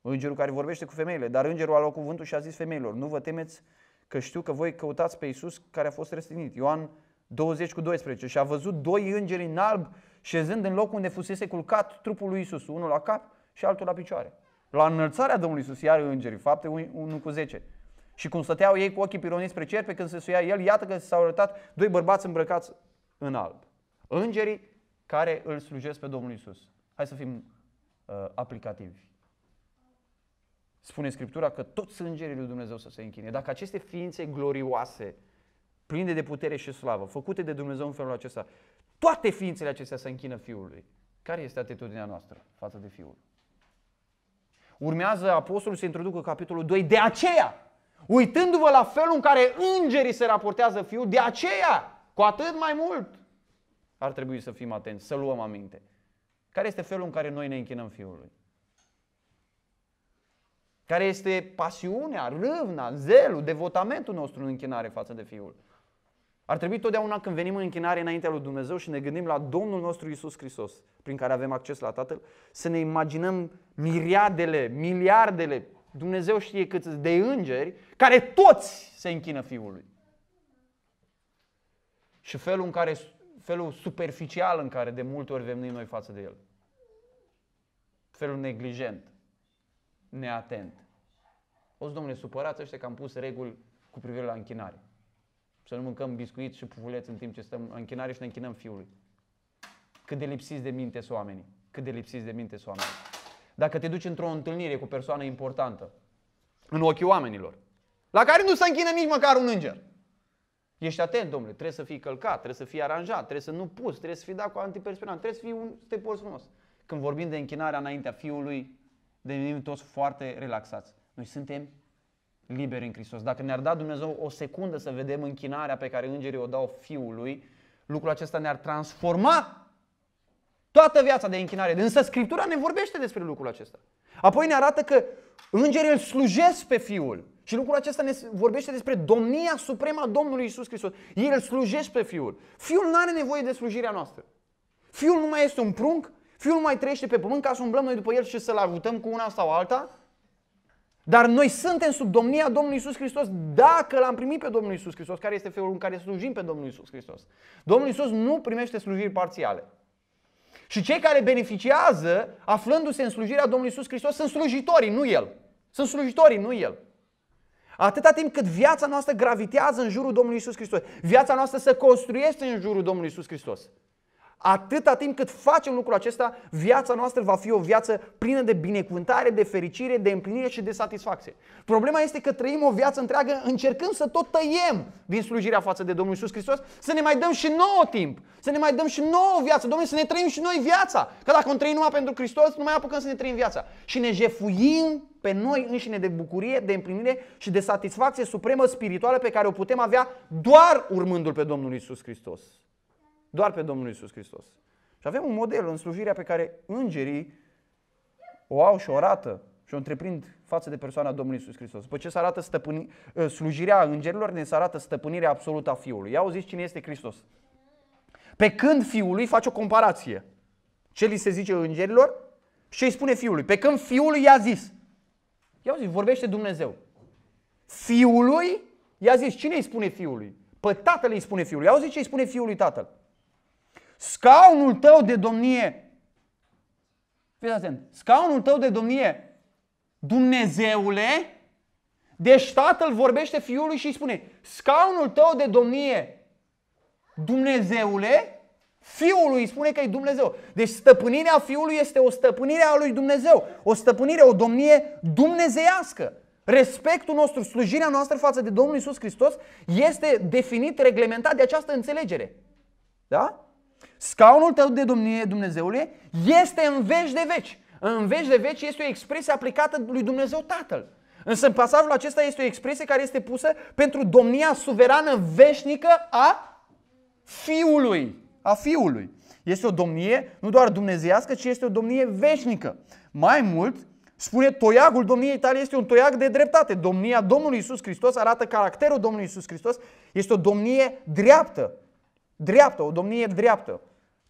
Îngerul care vorbește cu femeile, dar îngerul a luat cuvântul și a zis femeilor, nu vă temeți că știu că voi căutați pe Iisus care a fost răstignit. Ioan 20 cu 12 și a văzut doi îngeri în alb șezând în locul unde fusese culcat trupul lui Isus, unul la cap și altul la picioare. La înălțarea Domnului Isus, iar îngerii, fapte 1 cu 10, și cum stăteau ei cu ochii pironiți spre cer, pe când se suia el, iată că s-au arătat doi bărbați îmbrăcați în alb. Îngerii care îl slujesc pe Domnul Isus. Hai să fim uh, aplicativi. Spune Scriptura că toți îngerii lui Dumnezeu să se închine. Dacă aceste ființe glorioase, pline de putere și slavă, făcute de Dumnezeu în felul acesta, toate ființele acestea se închină Fiului, care este atitudinea noastră față de Fiul? Urmează apostolul să introducă capitolul 2. De aceea, uitându-vă la felul în care îngerii se raportează fiul, de aceea, cu atât mai mult, ar trebui să fim atenți, să luăm aminte. Care este felul în care noi ne închinăm fiului? Care este pasiunea, râvna, zelul, devotamentul nostru în închinare față de Fiul? Ar trebui totdeauna când venim în închinare înaintea lui Dumnezeu și ne gândim la Domnul nostru Isus Hristos, prin care avem acces la Tatăl, să ne imaginăm miriadele, miliardele, Dumnezeu știe cât de îngeri, care toți se închină Fiului. Și felul, în care, felul superficial în care de multe ori venim noi față de El. Felul neglijent, neatent. O să domnule, supărați ăștia că am pus reguli cu privire la închinare. Să nu mâncăm biscuiți și pufuleți în timp ce stăm în închinare și ne închinăm Fiului. Cât de lipsiți de minte sunt oamenii. Cât de lipsiți de minte sunt oamenii dacă te duci într-o întâlnire cu o persoană importantă, în ochii oamenilor, la care nu se închină nici măcar un înger. Ești atent, domnule, trebuie să fii călcat, trebuie să fii aranjat, trebuie să nu pus, trebuie să fii dat cu antiperspirant, trebuie să fii un, te porți frumos. Când vorbim de închinarea înaintea Fiului, devenim toți foarte relaxați. Noi suntem liberi în Hristos. Dacă ne-ar da Dumnezeu o secundă să vedem închinarea pe care îngerii o dau Fiului, lucrul acesta ne-ar transforma Toată viața de închinare. Însă Scriptura ne vorbește despre lucrul acesta. Apoi ne arată că îngerii îl slujesc pe Fiul. Și lucrul acesta ne vorbește despre domnia supremă a Domnului Isus Hristos. Ei îl slujesc pe Fiul. Fiul nu are nevoie de slujirea noastră. Fiul nu mai este un prunc, Fiul nu mai trăiește pe pământ ca să umblăm noi după el și să-l ajutăm cu una sau alta. Dar noi suntem sub domnia Domnului Isus Hristos dacă l-am primit pe Domnul Isus Hristos, care este felul în care slujim pe Domnul Isus Hristos. Domnul Isus nu primește slujiri parțiale. Și cei care beneficiază, aflându-se în slujirea Domnului Isus Hristos, sunt slujitorii, nu El. Sunt slujitorii, nu El. Atâta timp cât viața noastră gravitează în jurul Domnului Isus Hristos, viața noastră se construiește în jurul Domnului Isus Hristos. Atâta timp cât facem lucrul acesta, viața noastră va fi o viață plină de binecuvântare, de fericire, de împlinire și de satisfacție. Problema este că trăim o viață întreagă încercând să tot tăiem din slujirea față de Domnul Isus Hristos, să ne mai dăm și nouă timp, să ne mai dăm și nouă viață, Domnule, să ne trăim și noi viața. Că dacă o trăim numai pentru Hristos, nu mai apucăm să ne trăim viața. Și ne jefuim pe noi înșine de bucurie, de împlinire și de satisfacție supremă spirituală pe care o putem avea doar urmându-L pe Domnul Isus Hristos. Doar pe Domnul Isus Hristos. Și avem un model în slujirea pe care îngerii o au și o arată și o întreprind față de persoana Domnului Isus Hristos. După ce se arată stăpâni, ă, slujirea îngerilor, ne se arată stăpânirea absolută a Fiului. Ia auziți cine este Hristos. Pe când Fiului face o comparație. Ce li se zice îngerilor și îi spune Fiului. Pe când Fiului i-a zis. Ia auziți, vorbește Dumnezeu. Fiului i-a zis. Cine îi spune Fiului? Pe Tatăl îi spune Fiului. Ia auziți ce îi spune Fiului Tatăl. Scaunul tău de domnie, fiți atent, scaunul tău de domnie, Dumnezeule, deci tatăl vorbește fiului și îi spune, scaunul tău de domnie, Dumnezeule, Fiului îi spune că e Dumnezeu. Deci stăpânirea Fiului este o stăpânire a lui Dumnezeu. O stăpânire, o domnie dumnezeiască. Respectul nostru, slujirea noastră față de Domnul Isus Hristos este definit, reglementat de această înțelegere. Da? Scaunul tău de domnie, Dumnezeule, este în veci de veci. În veci de veci este o expresie aplicată lui Dumnezeu Tatăl. Însă în pasajul acesta este o expresie care este pusă pentru domnia suverană veșnică a Fiului. A Fiului. Este o domnie nu doar dumnezeiască, ci este o domnie veșnică. Mai mult, spune toiagul domniei tale este un toiag de dreptate. Domnia Domnului Isus Hristos arată caracterul Domnului Isus Hristos. Este o domnie dreaptă. Dreaptă, o domnie dreaptă.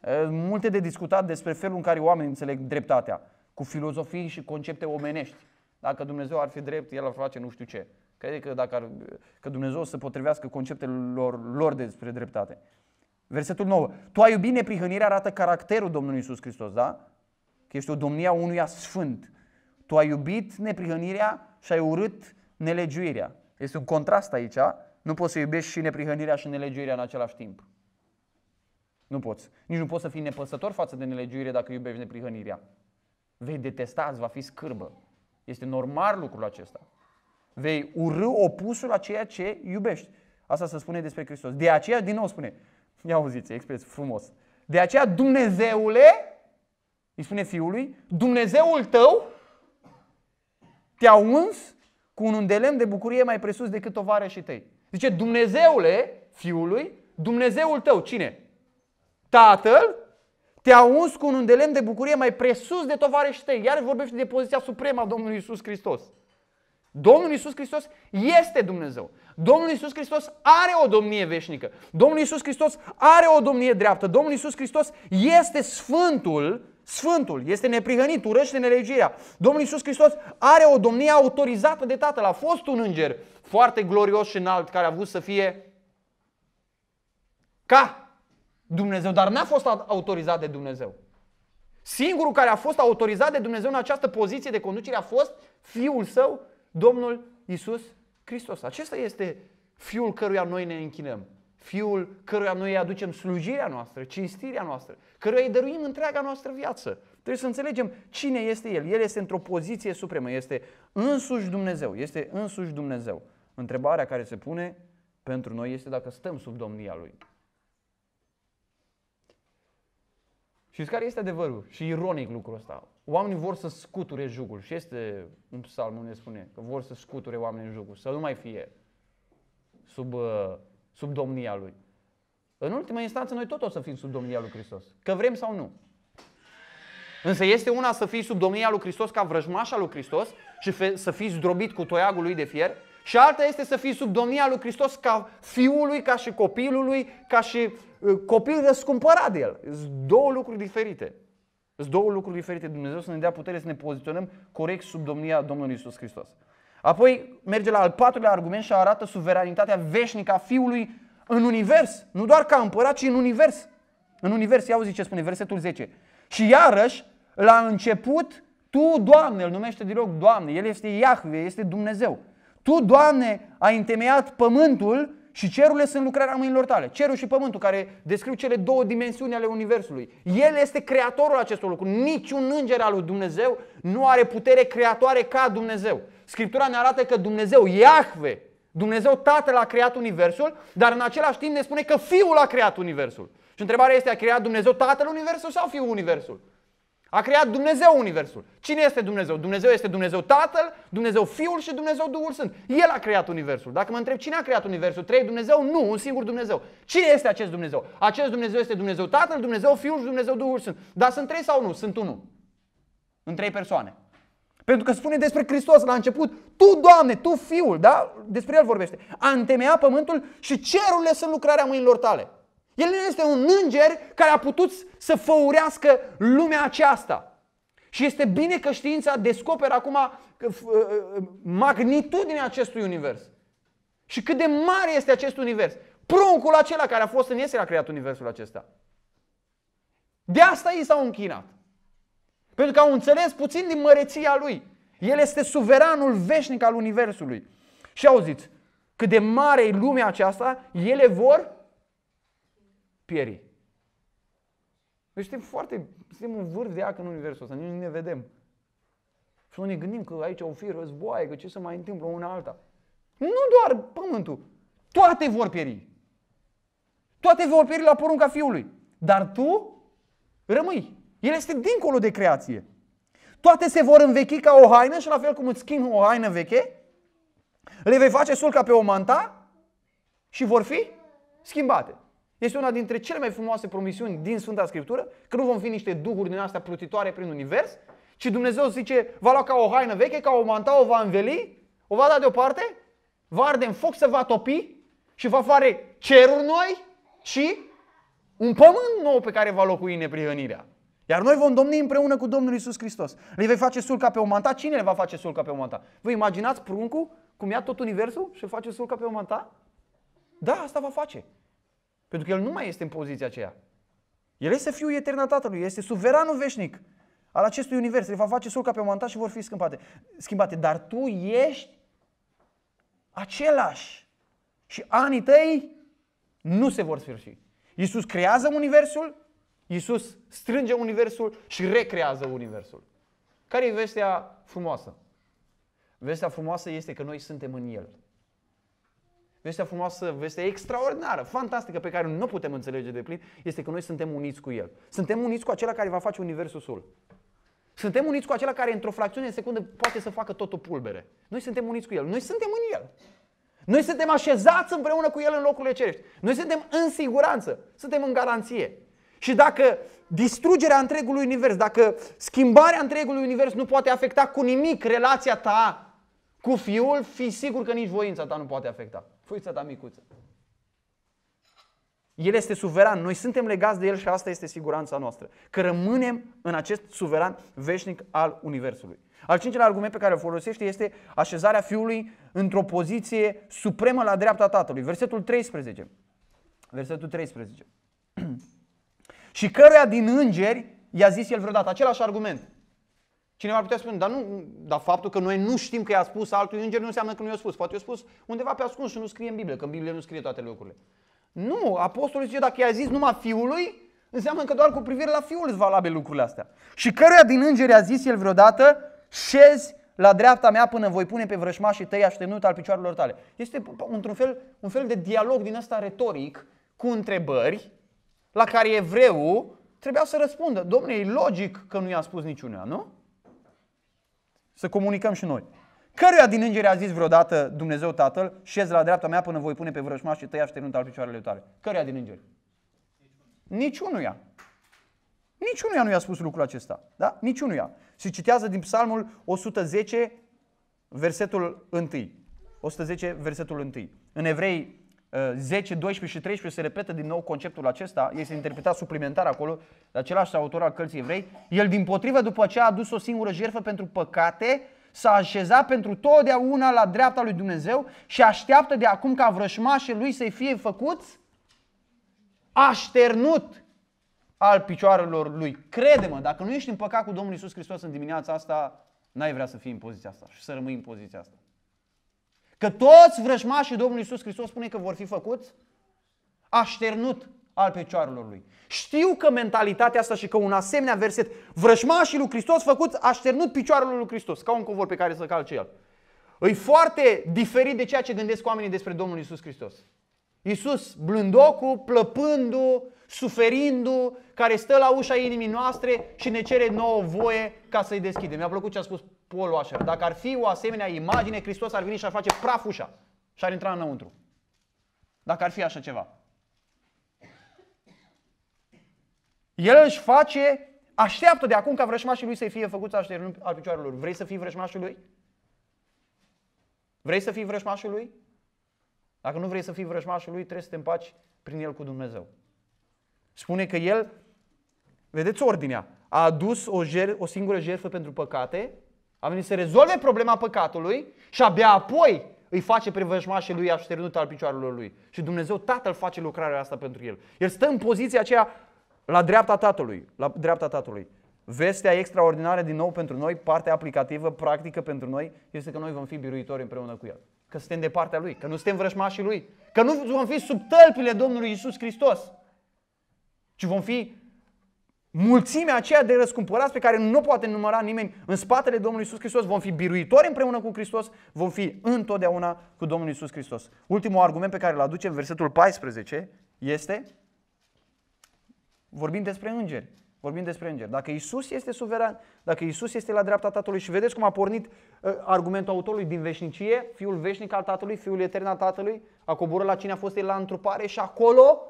Eh, multe de discutat despre felul în care oamenii înțeleg dreptatea, cu filozofii și concepte omenești. Dacă Dumnezeu ar fi drept, El ar face nu știu ce. Crede că, dacă ar, că Dumnezeu să potrivească conceptelor lor despre dreptate. Versetul 9. Tu ai iubit neprihănirea arată caracterul Domnului Isus Hristos, da? Că este o domnia unuia sfânt. Tu ai iubit neprihănirea și ai urât nelegiuirea. Este un contrast aici. Nu poți să iubești și neprihănirea și nelegiuirea în același timp. Nu poți. Nici nu poți să fii nepăsător față de nelegiuire dacă iubești neprihănirea. Vei detesta, îți va fi scârbă. Este normal lucrul acesta. Vei urâ opusul a ceea ce iubești. Asta se spune despre Hristos. De aceea, din nou spune, ia auziți, expres, frumos. De aceea Dumnezeule, îi spune fiului, Dumnezeul tău te-a uns cu un undelem de bucurie mai presus decât tovarășii tăi. Zice, Dumnezeule fiului, Dumnezeul tău, cine? Tatăl te-a uns cu un îndelemn de bucurie mai presus de tovarăși tăi. Iar vorbește de poziția supremă a Domnului Isus Hristos. Domnul Isus Hristos este Dumnezeu. Domnul Isus Hristos are o domnie veșnică. Domnul Isus Hristos are o domnie dreaptă. Domnul Isus Hristos este Sfântul, Sfântul, este neprihănit, urăște nelegirea. Domnul Isus Hristos are o domnie autorizată de Tatăl. A fost un înger foarte glorios și înalt care a vrut să fie ca Dumnezeu, dar n-a fost autorizat de Dumnezeu. Singurul care a fost autorizat de Dumnezeu în această poziție de conducere a fost Fiul Său, Domnul Isus Hristos. Acesta este Fiul căruia noi ne închinăm. Fiul căruia noi îi aducem slujirea noastră, cinstirea noastră, căruia îi dăruim întreaga noastră viață. Trebuie să înțelegem cine este El. El este într-o poziție supremă, este însuși Dumnezeu, este însuși Dumnezeu. Întrebarea care se pune pentru noi este dacă stăm sub domnia Lui. Și care este adevărul? Și ironic lucrul ăsta. Oamenii vor să scuture jugul. Și este un psalm unde spune că vor să scuture oamenii jugul, să nu mai fie sub, uh, sub domnia lui. În ultima instanță, noi tot o să fim sub domnia lui Hristos. Că vrem sau nu. Însă este una să fii sub domnia lui Hristos ca vrăjmașa lui Hristos și să fii zdrobit cu toiagul lui de fier și alta este să fii sub domnia lui Hristos ca fiului, ca și copilului, ca și uh, copil răscumpărat de el. Sunt două lucruri diferite. Sunt două lucruri diferite. Dumnezeu să ne dea putere să ne poziționăm corect sub domnia Domnului Isus Hristos. Apoi merge la al patrulea argument și arată suveranitatea veșnică a Fiului în univers. Nu doar ca împărat, ci în univers. În univers, ia auzi ce spune, versetul 10. Și iarăși, la început, Tu, Doamne, îl numește din loc Doamne, El este Iahve, este Dumnezeu. Tu, Doamne, ai întemeiat pământul și cerurile sunt lucrarea mâinilor tale. Cerul și pământul care descriu cele două dimensiuni ale Universului. El este creatorul acestor lucruri. Niciun înger al lui Dumnezeu nu are putere creatoare ca Dumnezeu. Scriptura ne arată că Dumnezeu, Iahve, Dumnezeu Tatăl a creat Universul, dar în același timp ne spune că Fiul a creat Universul. Și întrebarea este, a creat Dumnezeu Tatăl Universul sau Fiul Universul? A creat Dumnezeu Universul. Cine este Dumnezeu? Dumnezeu este Dumnezeu Tatăl, Dumnezeu Fiul și Dumnezeu Duhul Sfânt. El a creat Universul. Dacă mă întreb cine a creat Universul, trei Dumnezeu? Nu, un singur Dumnezeu. Cine este acest Dumnezeu? Acest Dumnezeu este Dumnezeu Tatăl, Dumnezeu Fiul și Dumnezeu Duhul Sfânt. Dar sunt trei sau nu? Sunt unul. În trei persoane. Pentru că spune despre Hristos la început, Tu, Doamne, Tu, Fiul, da? Despre El vorbește. A întemeiat pământul și cerurile sunt lucrarea mâinilor tale. El nu este un înger care a putut să făurească lumea aceasta. Și este bine că știința descoperă acum uh, uh, magnitudinea acestui univers. Și cât de mare este acest univers. Pruncul acela care a fost în Iesel a creat universul acesta. De asta ei s-au închinat. Pentru că au înțeles puțin din măreția lui. El este suveranul veșnic al universului. Și auziți, cât de mare e lumea aceasta, ele vor pieri. Deci suntem foarte, suntem un vârf de ac în universul ăsta, nici nu ne vedem. Și noi ne gândim că aici o fi războaie, că ce se mai întâmplă una alta. Nu doar pământul, toate vor pieri. Toate vor pieri la porunca Fiului. Dar tu rămâi. El este dincolo de creație. Toate se vor învechi ca o haină și la fel cum îți schimbi o haină veche, le vei face sulca pe o manta și vor fi schimbate. Este una dintre cele mai frumoase promisiuni din Sfânta Scriptură, că nu vom fi niște duhuri din astea plutitoare prin univers, ci Dumnezeu zice, va lua ca o haină veche, ca o manta, o va înveli, o va da deoparte, va arde în foc, să va topi și va face ceruri noi și un pământ nou pe care va locui neprihănirea. Iar noi vom domni împreună cu Domnul Isus Hristos. Le vei face sulca pe o manta? Cine le va face sulca pe o manta? Vă imaginați pruncul cum ia tot universul și face sulca pe o manta? Da, asta va face. Pentru că el nu mai este în poziția aceea. El este fiul etern al Tatălui, este suveranul veșnic al acestui univers. Le va face surca pe manta și vor fi schimbate. schimbate. Dar tu ești același. Și anii tăi nu se vor sfârși. Iisus creează universul, Iisus strânge universul și recrează universul. Care e vestea frumoasă? Vestea frumoasă este că noi suntem în El. Vestea frumoasă, vestea extraordinară, fantastică, pe care nu putem înțelege de plin, este că noi suntem uniți cu El. Suntem uniți cu acela care va face Universul Sul. Suntem uniți cu acela care într-o fracțiune de secundă poate să facă totul pulbere. Noi suntem uniți cu El. Noi suntem în El. Noi suntem așezați împreună cu El în locurile cerești. Noi suntem în siguranță. Suntem în garanție. Și dacă distrugerea întregului univers, dacă schimbarea întregului univers nu poate afecta cu nimic relația ta cu Fiul, fi sigur că nici voința ta nu poate afecta. Fuița ta micuță. El este suveran, noi suntem legați de El și asta este siguranța noastră. Că rămânem în acest suveran veșnic al Universului. Al cincilea argument pe care îl folosește este așezarea Fiului într-o poziție supremă la dreapta Tatălui. Versetul 13. Versetul 13. și căruia din îngeri i-a zis el vreodată. Același argument. Cineva ar putea spune, dar, nu, dar faptul că noi nu știm că i-a spus altul înger nu înseamnă că nu i-a spus. Poate i-a spus undeva pe ascuns și nu scrie în Biblie, că în Biblie nu scrie toate lucrurile. Nu, apostolul zice, dacă i-a zis numai fiului, înseamnă că doar cu privire la fiul îți valabil lucrurile astea. Și căruia din îngeri a zis el vreodată, șezi la dreapta mea până voi pune pe vrășmașii tăi aștenut al picioarelor tale. Este într-un fel, un fel de dialog din ăsta retoric cu întrebări la care evreul trebuia să răspundă. Domnule, e logic că nu i-a spus niciunea, nu? Să comunicăm și noi. Căruia din îngeri a zis vreodată Dumnezeu Tatăl, șez la dreapta mea până voi pune pe vrăjmaș și tăia șternunta al picioarele tale? Căruia din îngeri? Niciunuia. Niciunuia nu i-a spus lucrul acesta. Da? Niciunuia. Și citează din Psalmul 110, versetul 1. 110, versetul 1. În Evrei 10, eh, 12 și 13 se repetă din nou conceptul acesta, este interpretat suplimentar acolo, de același autor al cărții evrei. El din potrivă, după ce a adus o singură jertfă pentru păcate, s-a așezat pentru totdeauna la dreapta lui Dumnezeu și așteaptă de acum ca vrășmașii lui să-i fie făcuți așternut al picioarelor lui. Crede-mă, dacă nu ești în păcat cu Domnul Isus Hristos în dimineața asta, n-ai vrea să fii în poziția asta și să rămâi în poziția asta. Că toți vrăjmașii Domnului Iisus Hristos spune că vor fi făcuți așternut al pecioarelor lui. Știu că mentalitatea asta și că un asemenea verset, vrăjmașii lui Hristos făcuți așternut picioarelor lui Hristos, ca un covor pe care să calce el. Îi foarte diferit de ceea ce gândesc oamenii despre Domnul Isus Hristos. Iisus blândocul, plăpându, suferindu, care stă la ușa inimii noastre și ne cere nouă voie ca să-i deschidem. Mi-a plăcut ce a spus Paul Washer. Dacă ar fi o asemenea imagine, Hristos ar veni și ar face praf ușa și ar intra înăuntru. Dacă ar fi așa ceva. El își face, așteaptă de acum ca vrășmașii lui să-i fie făcuți așternut al picioarelor. Vrei să fii vrășmașul lui? Vrei să fii vrășmașul lui? Dacă nu vrei să fii vrășmașul lui, trebuie să te împaci prin el cu Dumnezeu. Spune că el, vedeți ordinea, a adus o, jer- o singură jertfă pentru păcate, a venit să rezolve problema păcatului și abia apoi îi face pe lui așternut al picioarelor lui. Și Dumnezeu Tatăl face lucrarea asta pentru el. El stă în poziția aceea la dreapta Tatălui. La dreapta Tatălui. Vestea extraordinară din nou pentru noi, partea aplicativă, practică pentru noi, este că noi vom fi biruitori împreună cu El. Că suntem de partea Lui, că nu suntem vrășmașii Lui, că nu vom fi sub tălpile Domnului Isus Hristos, ci vom fi mulțimea aceea de răscumpărați pe care nu poate număra nimeni în spatele Domnului Isus Hristos, vom fi biruitori împreună cu Hristos, vom fi întotdeauna cu Domnul Isus Hristos. Ultimul argument pe care îl aducem, versetul 14, este vorbim despre îngeri. Vorbim despre îngeri. Dacă Isus este suveran, dacă Isus este la dreapta Tatălui și vedeți cum a pornit uh, argumentul autorului din veșnicie, Fiul veșnic al Tatălui, Fiul etern al Tatălui, a coborât la cine a fost el la întrupare și acolo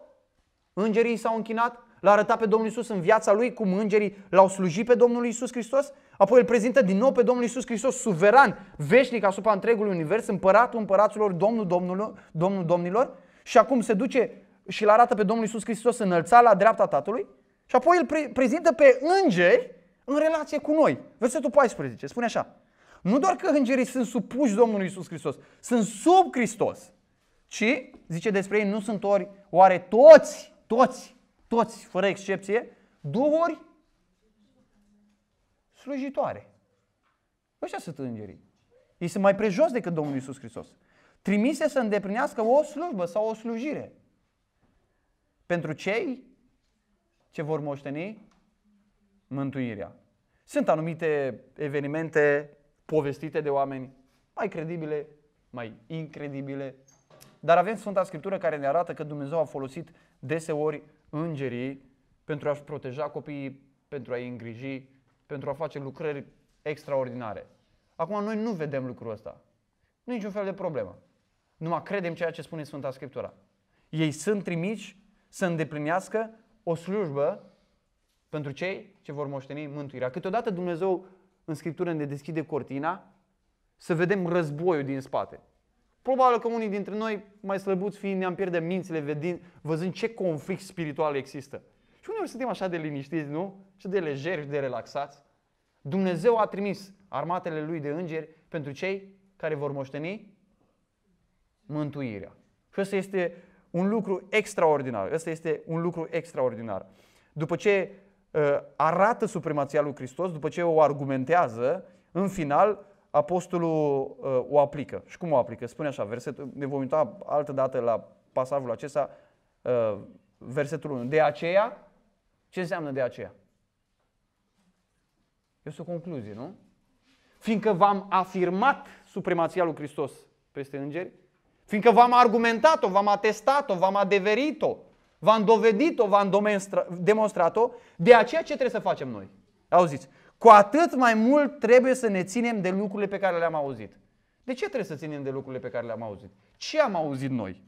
îngerii s-au închinat, L-a arătat pe Domnul Isus în viața lui cum îngerii l-au slujit pe Domnul Isus Hristos. Apoi îl prezintă din nou pe Domnul Isus Hristos suveran, veșnic asupra întregului univers, împăratul împăraților, domnul, domnul, domnul domnilor. Și acum se duce și îl arată pe Domnul Isus Hristos înălțat la dreapta Tatălui. Și apoi îl pre- prezintă pe îngeri în relație cu noi. Versetul 14 spune așa. Nu doar că îngerii sunt supuși Domnului Isus Hristos, sunt sub Hristos, ci, zice despre ei, nu sunt ori, oare toți, toți toți, fără excepție, duhuri slujitoare. Așa sunt îngerii. Ei sunt mai prejos decât Domnul Iisus Hristos. Trimise să îndeplinească o slujbă sau o slujire. Pentru cei ce vor moșteni mântuirea. Sunt anumite evenimente povestite de oameni mai credibile, mai incredibile, dar avem Sfânta Scriptură care ne arată că Dumnezeu a folosit deseori îngerii pentru a-și proteja copiii, pentru a-i îngriji, pentru a face lucrări extraordinare. Acum, noi nu vedem lucrul ăsta. Nu e niciun fel de problemă. Numai credem ceea ce spune Sfânta Scriptura. Ei sunt trimiși să îndeplinească o slujbă pentru cei ce vor moșteni mântuirea. Câteodată Dumnezeu în Scriptură ne deschide cortina să vedem războiul din spate. Probabil că unii dintre noi, mai slăbuți fiind, ne-am pierde mințile vedind, văzând ce conflict spiritual există. Și uneori suntem așa de liniștiți, nu? Și de lejeri și de relaxați. Dumnezeu a trimis armatele lui de îngeri pentru cei care vor moșteni mântuirea. Și ăsta este un lucru extraordinar. Ăsta este un lucru extraordinar. După ce uh, arată supremația lui Hristos, după ce o argumentează, în final apostolul uh, o aplică. Și cum o aplică? Spune așa, versetul, ne vom uita altă dată la pasajul acesta, uh, versetul 1. De aceea, ce înseamnă de aceea? Este o concluzie, nu? Fiindcă v-am afirmat supremația lui Hristos peste îngeri, fiindcă v-am argumentat-o, v-am atestat-o, v-am adeverit-o, v-am dovedit-o, v-am demonstrat-o, de aceea ce trebuie să facem noi? Auziți, cu atât mai mult trebuie să ne ținem de lucrurile pe care le-am auzit. De ce trebuie să ținem de lucrurile pe care le-am auzit? Ce am auzit noi?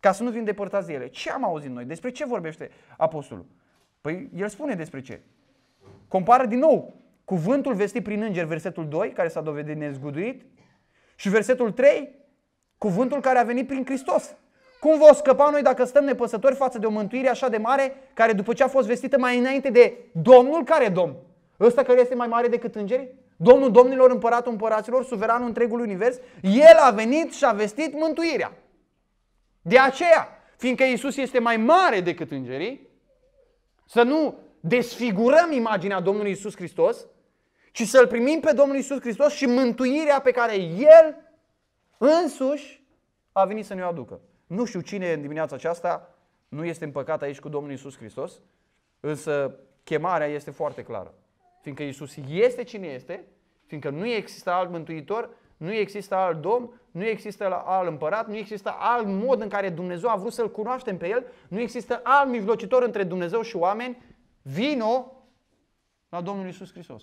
Ca să nu fim depărtați de ele. Ce am auzit noi? Despre ce vorbește apostolul? Păi el spune despre ce. Compară din nou cuvântul vestit prin înger, versetul 2, care s-a dovedit nezguduit, și versetul 3, cuvântul care a venit prin Hristos. Cum vom scăpa noi dacă stăm nepăsători față de o mântuire așa de mare, care după ce a fost vestită mai înainte de Domnul, care Domn? Ăsta care este mai mare decât îngerii? Domnul domnilor, împăratul împăraților, suveranul întregului univers, El a venit și a vestit mântuirea. De aceea, fiindcă Isus este mai mare decât îngerii, să nu desfigurăm imaginea Domnului Isus Hristos, ci să-L primim pe Domnul Isus Hristos și mântuirea pe care El însuși a venit să ne-o aducă. Nu știu cine în dimineața aceasta nu este împăcat aici cu Domnul Isus Hristos, însă chemarea este foarte clară. Fiindcă Isus este cine este, fiindcă nu există alt mântuitor, nu există alt domn, nu există alt împărat, nu există alt mod în care Dumnezeu a vrut să-L cunoaștem pe El, nu există alt mijlocitor între Dumnezeu și oameni, vino la Domnul Isus Hristos.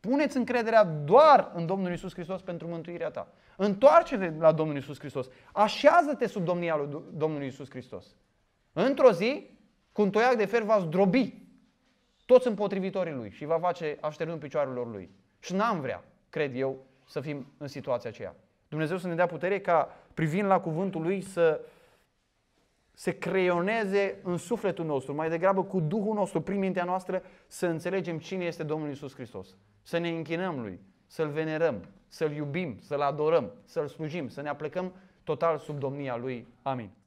Puneți încrederea doar în Domnul Isus Hristos pentru mântuirea ta. Întoarce-te la Domnul Isus Hristos. Așează-te sub domnia lui Domnul Isus Hristos. Într-o zi, cu un toiac de fer v-ați zdrobi toți împotrivitorii lui și va face așternând picioarelor lui. Și n-am vrea, cred eu, să fim în situația aceea. Dumnezeu să ne dea putere ca, privind la cuvântul lui, să se creioneze în sufletul nostru, mai degrabă cu Duhul nostru, prin mintea noastră, să înțelegem cine este Domnul Isus Hristos. Să ne închinăm Lui, să-L venerăm, să-L iubim, să-L adorăm, să-L slujim, să ne aplecăm total sub domnia Lui. Amin.